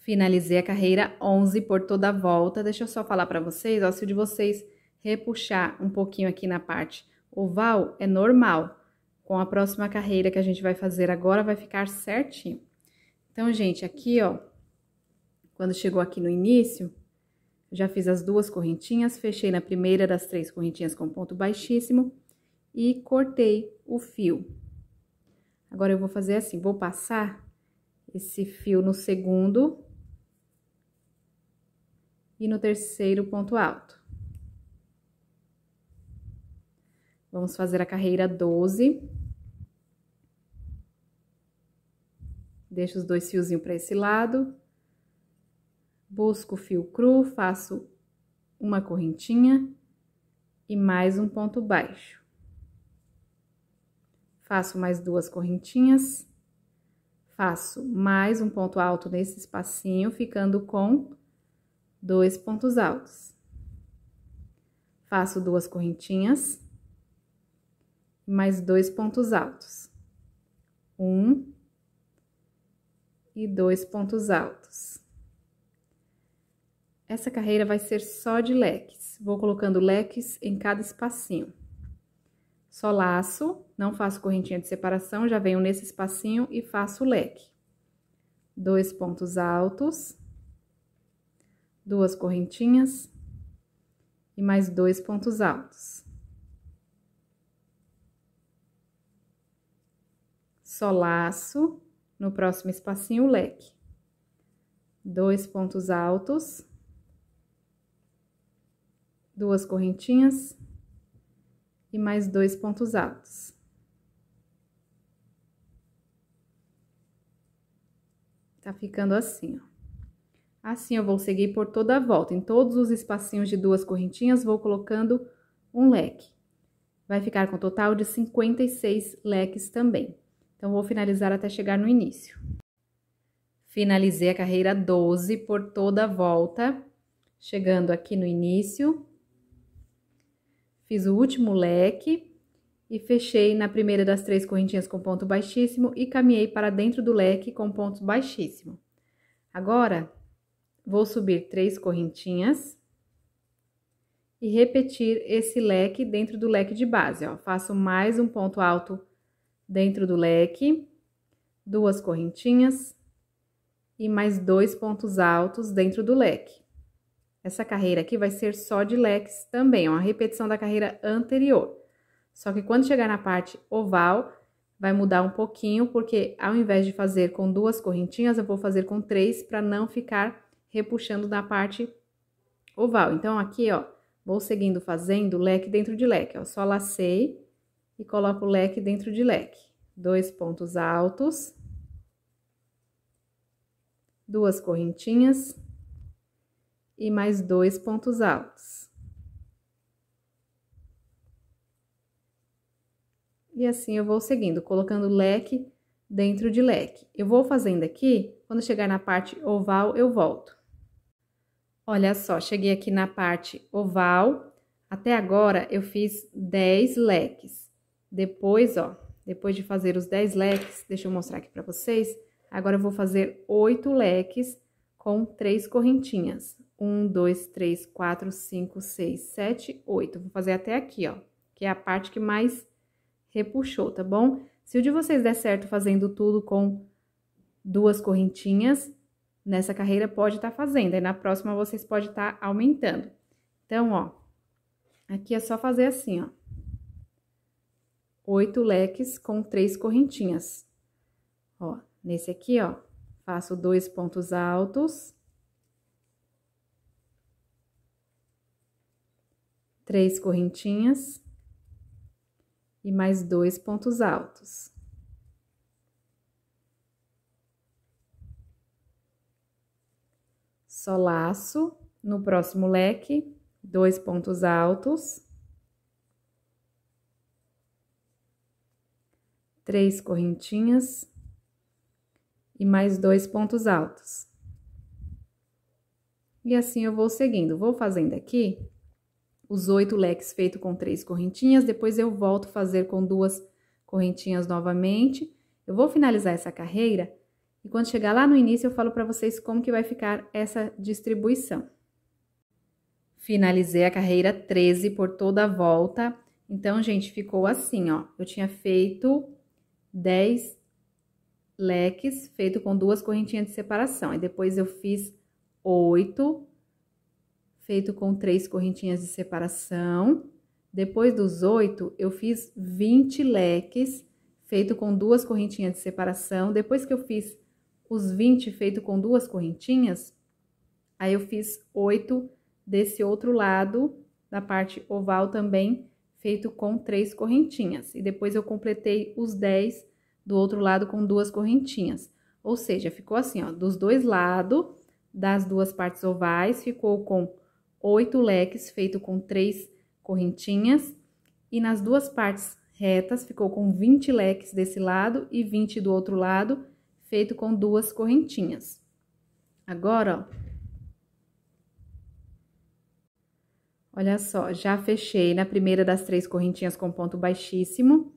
Finalizei a carreira 11 por toda a volta. Deixa eu só falar para vocês, ó, se o de vocês repuxar um pouquinho aqui na parte oval, é normal. Com a próxima carreira que a gente vai fazer agora, vai ficar certinho. Então, gente, aqui, ó, quando chegou aqui no início, já fiz as duas correntinhas, fechei na primeira das três correntinhas com ponto baixíssimo e cortei o fio. Agora, eu vou fazer assim, vou passar esse fio no segundo e no terceiro ponto alto. Vamos fazer a carreira 12. Deixo os dois fiozinhos para esse lado. Busco o fio cru, faço uma correntinha e mais um ponto baixo. Faço mais duas correntinhas. Faço mais um ponto alto nesse espacinho, ficando com dois pontos altos. Faço duas correntinhas, mais dois pontos altos. Um e dois pontos altos. Essa carreira vai ser só de leques. Vou colocando leques em cada espacinho. Só laço, não faço correntinha de separação, já venho nesse espacinho e faço leque. Dois pontos altos duas correntinhas e mais dois pontos altos. Só laço no próximo espacinho o leque. Dois pontos altos, duas correntinhas e mais dois pontos altos. Tá ficando assim, ó. Assim eu vou seguir por toda a volta. Em todos os espacinhos de duas correntinhas, vou colocando um leque. Vai ficar com um total de 56 leques também. Então, vou finalizar até chegar no início. Finalizei a carreira 12 por toda a volta, chegando aqui no início. Fiz o último leque e fechei na primeira das três correntinhas com ponto baixíssimo e caminhei para dentro do leque com ponto baixíssimo. Agora, Vou subir três correntinhas e repetir esse leque dentro do leque de base, ó. Faço mais um ponto alto dentro do leque, duas correntinhas e mais dois pontos altos dentro do leque. Essa carreira aqui vai ser só de leques também, uma repetição da carreira anterior. Só que quando chegar na parte oval, vai mudar um pouquinho, porque ao invés de fazer com duas correntinhas, eu vou fazer com três para não ficar repuxando da parte oval. Então, aqui, ó, vou seguindo fazendo leque dentro de leque, ó. Só lacei e coloco leque dentro de leque. Dois pontos altos. Duas correntinhas. E mais dois pontos altos. E assim eu vou seguindo, colocando leque dentro de leque. Eu vou fazendo aqui, quando chegar na parte oval, eu volto. Olha só, cheguei aqui na parte oval. Até agora, eu fiz 10 leques. Depois, ó, depois de fazer os 10 leques, deixa eu mostrar aqui pra vocês. Agora, eu vou fazer 8 leques com 3 correntinhas. 1, 2, 3, 4, 5, 6, 7, 8. Vou fazer até aqui, ó, que é a parte que mais repuxou, tá bom? Se o de vocês der certo fazendo tudo com duas correntinhas, nessa carreira pode estar tá fazendo, aí na próxima vocês podem estar tá aumentando. Então, ó, aqui é só fazer assim, ó. Oito leques com três correntinhas. Ó, nesse aqui, ó, faço dois pontos altos. Três correntinhas. E mais dois pontos altos. só laço no próximo leque, dois pontos altos, três correntinhas e mais dois pontos altos. E assim eu vou seguindo, vou fazendo aqui os oito leques feito com três correntinhas, depois eu volto a fazer com duas correntinhas novamente. Eu vou finalizar essa carreira e quando chegar lá no início, eu falo para vocês como que vai ficar essa distribuição. Finalizei a carreira 13 por toda a volta. Então, gente, ficou assim, ó. Eu tinha feito 10 leques, feito com duas correntinhas de separação. E depois eu fiz 8, feito com três correntinhas de separação. Depois dos 8, eu fiz 20 leques, feito com duas correntinhas de separação. Depois que eu fiz os 20 feito com duas correntinhas, aí eu fiz oito desse outro lado, da parte oval também, feito com três correntinhas. E depois eu completei os 10 do outro lado com duas correntinhas. Ou seja, ficou assim, ó, dos dois lados, das duas partes ovais, ficou com oito leques feito com três correntinhas. E nas duas partes retas, ficou com 20 leques desse lado e 20 do outro lado, feito com duas correntinhas. Agora, ó, Olha só, já fechei na primeira das três correntinhas com ponto baixíssimo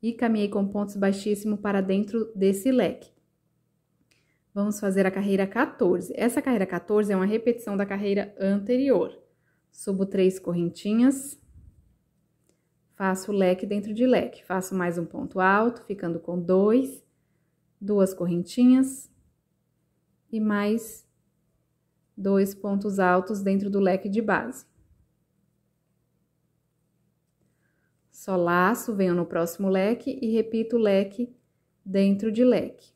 e caminhei com pontos baixíssimo para dentro desse leque. Vamos fazer a carreira 14. Essa carreira 14 é uma repetição da carreira anterior. Subo três correntinhas, faço leque dentro de leque, faço mais um ponto alto, ficando com dois, duas correntinhas e mais dois pontos altos dentro do leque de base. Só laço, venho no próximo leque e repito leque dentro de leque.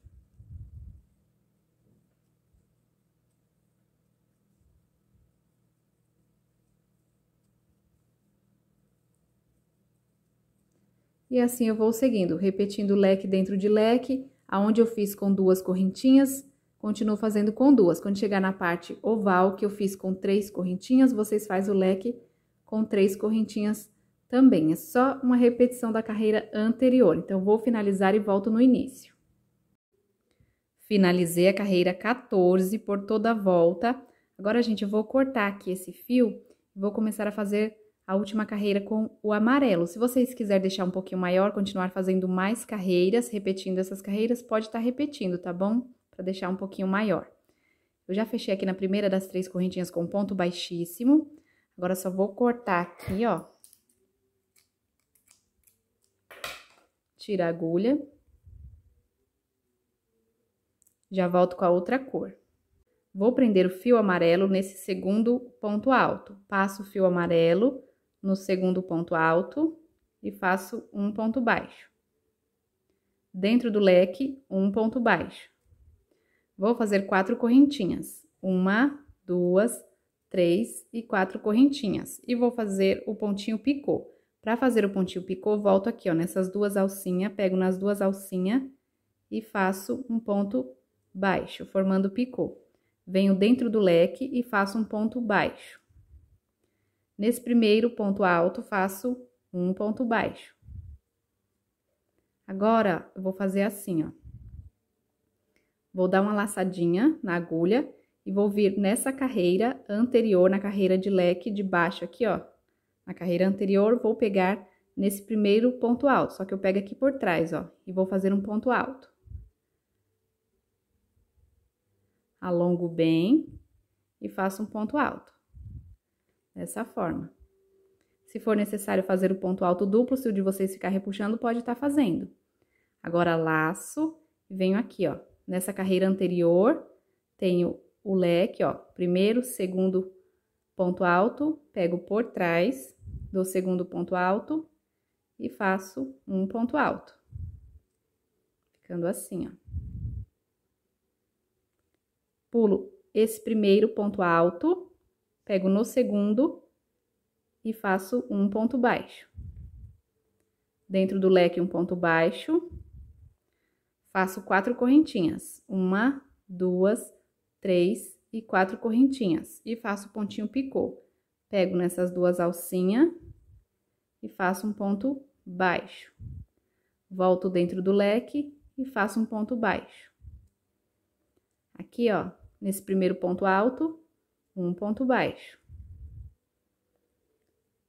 E assim eu vou seguindo, repetindo leque dentro de leque, aonde eu fiz com duas correntinhas, continuo fazendo com duas. Quando chegar na parte oval, que eu fiz com três correntinhas, vocês faz o leque com três correntinhas também. É só uma repetição da carreira anterior. Então, vou finalizar e volto no início. Finalizei a carreira 14 por toda a volta. Agora, gente, eu vou cortar aqui esse fio vou começar a fazer a última carreira com o amarelo. Se vocês quiserem deixar um pouquinho maior, continuar fazendo mais carreiras, repetindo essas carreiras, pode estar tá repetindo, tá bom? Para deixar um pouquinho maior. Eu já fechei aqui na primeira das três correntinhas com ponto baixíssimo. Agora só vou cortar aqui, ó. Tira a agulha. Já volto com a outra cor. Vou prender o fio amarelo nesse segundo ponto alto. Passo o fio amarelo no segundo ponto alto e faço um ponto baixo. Dentro do leque, um ponto baixo. Vou fazer quatro correntinhas. Uma, duas, três e quatro correntinhas. E vou fazer o pontinho picô. Para fazer o pontinho picô, volto aqui, ó, nessas duas alcinhas, pego nas duas alcinhas e faço um ponto baixo, formando picô. Venho dentro do leque e faço um ponto baixo. Nesse primeiro ponto alto, faço um ponto baixo. Agora, eu vou fazer assim, ó. Vou dar uma laçadinha na agulha e vou vir nessa carreira anterior, na carreira de leque de baixo aqui, ó. Na carreira anterior, vou pegar nesse primeiro ponto alto, só que eu pego aqui por trás, ó, e vou fazer um ponto alto. Alongo bem e faço um ponto alto dessa forma. Se for necessário fazer o ponto alto duplo, se o de vocês ficar repuxando, pode estar tá fazendo. Agora, laço, venho aqui, ó. Nessa carreira anterior, tenho o leque, ó. Primeiro, segundo ponto alto, pego por trás do segundo ponto alto e faço um ponto alto. Ficando assim, ó. Pulo esse primeiro ponto alto, pego no segundo e faço um ponto baixo. Dentro do leque, um ponto baixo, faço quatro correntinhas. Uma, duas, três e quatro correntinhas. E faço pontinho picô. Pego nessas duas alcinhas e faço um ponto baixo. Volto dentro do leque e faço um ponto baixo. Aqui, ó, nesse primeiro ponto alto, um ponto baixo.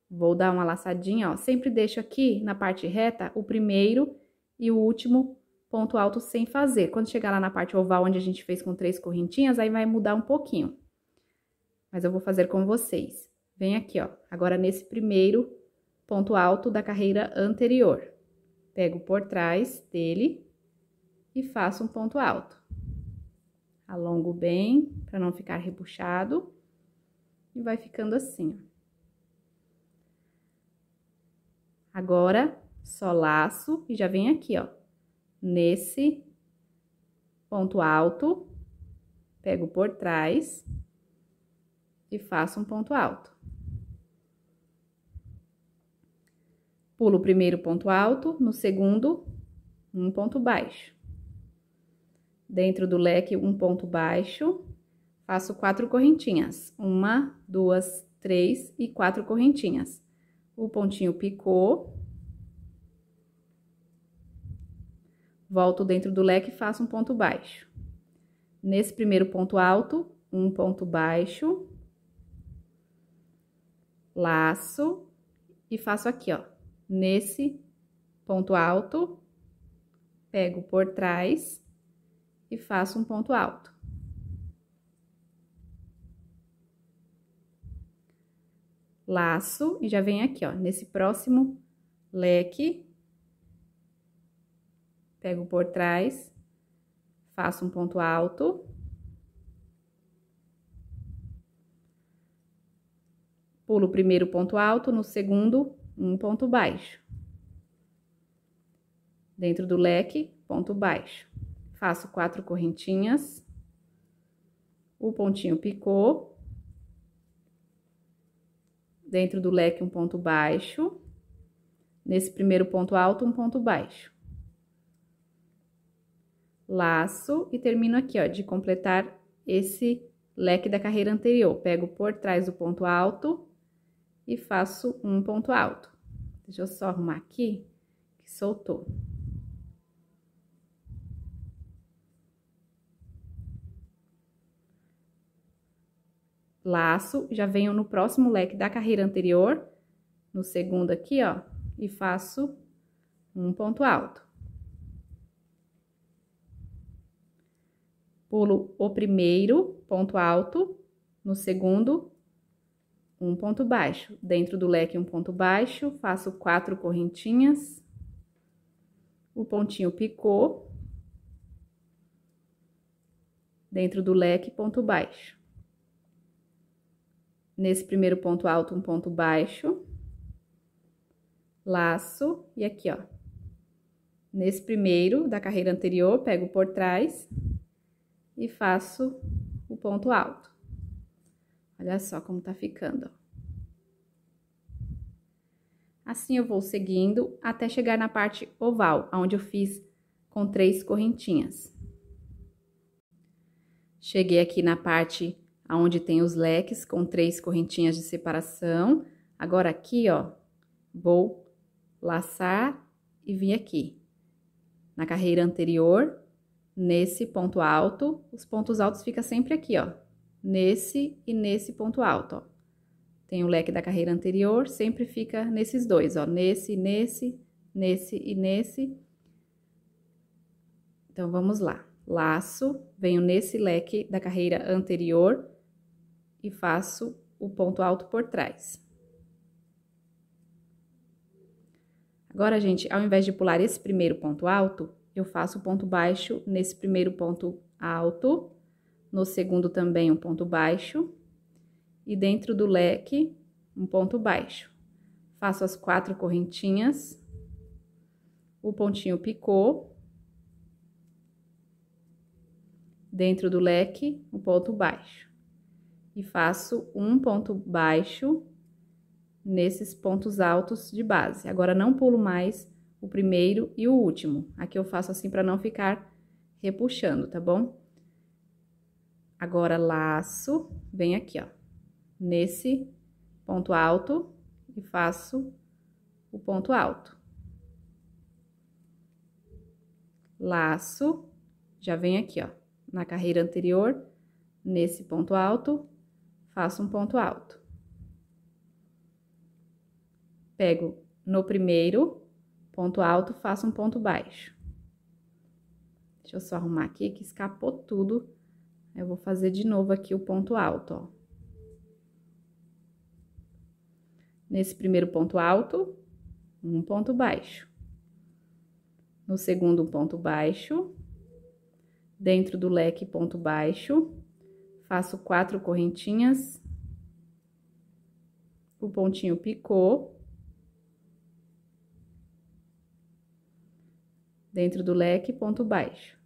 Vou dar uma laçadinha, ó. Sempre deixo aqui na parte reta o primeiro e o último ponto alto sem fazer. Quando chegar lá na parte oval, onde a gente fez com três correntinhas, aí vai mudar um pouquinho. Mas eu vou fazer com vocês. Vem aqui, ó. Agora, nesse primeiro ponto alto da carreira anterior. Pego por trás dele e faço um ponto alto. Alongo bem, para não ficar repuxado e vai ficando assim. Agora, só laço e já vem aqui, ó, nesse ponto alto, pego por trás e faço um ponto alto. Pulo o primeiro ponto alto, no segundo, um ponto baixo. Dentro do leque, um ponto baixo Faço quatro correntinhas. Uma, duas, três e quatro correntinhas. O pontinho picou. Volto dentro do leque e faço um ponto baixo. Nesse primeiro ponto alto, um ponto baixo. Laço. E faço aqui, ó. Nesse ponto alto, pego por trás e faço um ponto alto. laço e já vem aqui, ó, nesse próximo leque, pego por trás, faço um ponto alto. Pulo o primeiro ponto alto, no segundo, um ponto baixo. Dentro do leque, ponto baixo. Faço quatro correntinhas. O pontinho picou, dentro do leque um ponto baixo, nesse primeiro ponto alto um ponto baixo. Laço e termino aqui, ó, de completar esse leque da carreira anterior. Pego por trás do ponto alto e faço um ponto alto. Deixa eu só arrumar aqui, que soltou. laço, já venho no próximo leque da carreira anterior, no segundo aqui, ó, e faço um ponto alto. Pulo o primeiro ponto alto, no segundo, um ponto baixo. Dentro do leque, um ponto baixo, faço quatro correntinhas, o pontinho picou, dentro do leque, ponto baixo nesse primeiro ponto alto, um ponto baixo, laço, e aqui, ó. Nesse primeiro da carreira anterior, pego por trás e faço o ponto alto. Olha só como tá ficando, ó. Assim eu vou seguindo até chegar na parte oval, onde eu fiz com três correntinhas. Cheguei aqui na parte aonde tem os leques com três correntinhas de separação. Agora aqui, ó, vou laçar e vim aqui. Na carreira anterior, nesse ponto alto, os pontos altos fica sempre aqui, ó, nesse e nesse ponto alto, ó. Tem o leque da carreira anterior, sempre fica nesses dois, ó, nesse, nesse, nesse e nesse. Então, vamos lá. Laço, venho nesse leque da carreira anterior, e faço o ponto alto por trás. Agora, gente, ao invés de pular esse primeiro ponto alto, eu faço o ponto baixo nesse primeiro ponto alto, no segundo também um ponto baixo, e dentro do leque, um ponto baixo. Faço as quatro correntinhas, o pontinho picou, dentro do leque, um ponto baixo e faço um ponto baixo nesses pontos altos de base. Agora, não pulo mais o primeiro e o último. Aqui eu faço assim para não ficar repuxando, tá bom? Agora, laço, vem aqui, ó, nesse ponto alto e faço o ponto alto. Laço, já vem aqui, ó, na carreira anterior, nesse ponto alto faço um ponto alto. Pego no primeiro ponto alto, faço um ponto baixo. Deixa eu só arrumar aqui que escapou tudo. Eu vou fazer de novo aqui o ponto alto, ó. Nesse primeiro ponto alto, um ponto baixo. No segundo, ponto baixo. Dentro do leque, ponto baixo Faço quatro correntinhas. O pontinho picou. Dentro do leque, ponto baixo.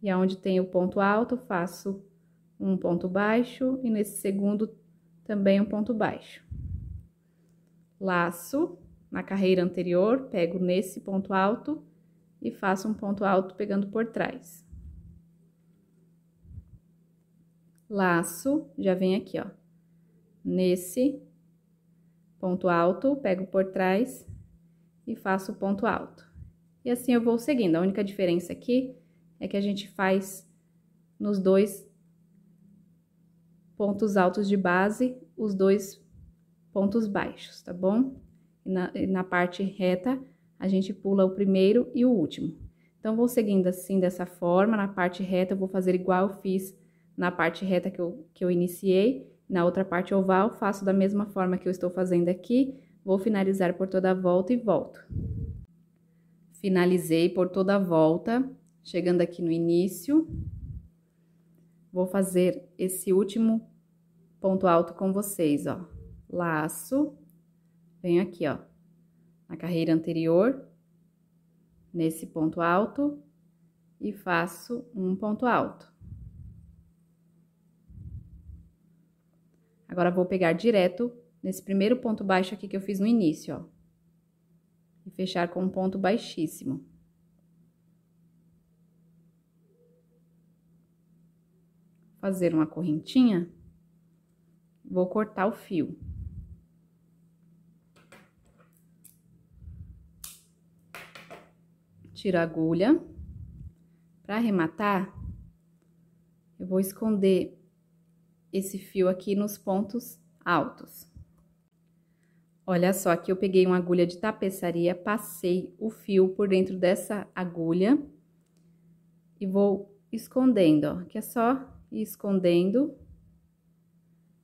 E aonde tem o ponto alto, faço um ponto baixo e nesse segundo também um ponto baixo. Laço na carreira anterior, pego nesse ponto alto e faço um ponto alto pegando por trás. laço, já vem aqui, ó, nesse ponto alto, pego por trás e faço o ponto alto. E assim eu vou seguindo. A única diferença aqui é que a gente faz nos dois pontos altos de base os dois pontos baixos, tá bom? E na, e na parte reta, a gente pula o primeiro e o último. Então, vou seguindo assim, dessa forma, na parte reta eu vou fazer igual eu fiz na parte reta que eu, que eu iniciei, na outra parte oval, faço da mesma forma que eu estou fazendo aqui, vou finalizar por toda a volta e volto. Finalizei por toda a volta, chegando aqui no início, vou fazer esse último ponto alto com vocês, ó. Laço, venho aqui, ó, na carreira anterior, nesse ponto alto, e faço um ponto alto. Agora, vou pegar direto nesse primeiro ponto baixo aqui que eu fiz no início, ó. E fechar com um ponto baixíssimo. Fazer uma correntinha. Vou cortar o fio. Tiro a agulha. Para arrematar, eu vou esconder esse fio aqui nos pontos altos. Olha só, aqui eu peguei uma agulha de tapeçaria, passei o fio por dentro dessa agulha e vou escondendo, ó, que é só ir escondendo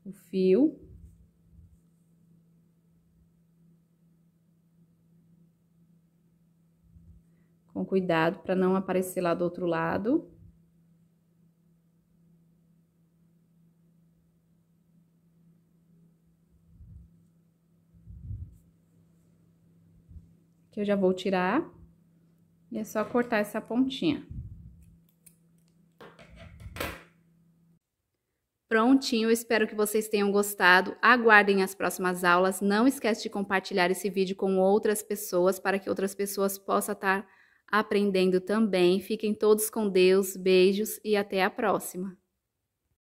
o fio. Com cuidado para não aparecer lá do outro lado. que eu já vou tirar. E é só cortar essa pontinha. Prontinho, espero que vocês tenham gostado. Aguardem as próximas aulas. Não esquece de compartilhar esse vídeo com outras pessoas para que outras pessoas possam estar aprendendo também. Fiquem todos com Deus, beijos e até a próxima.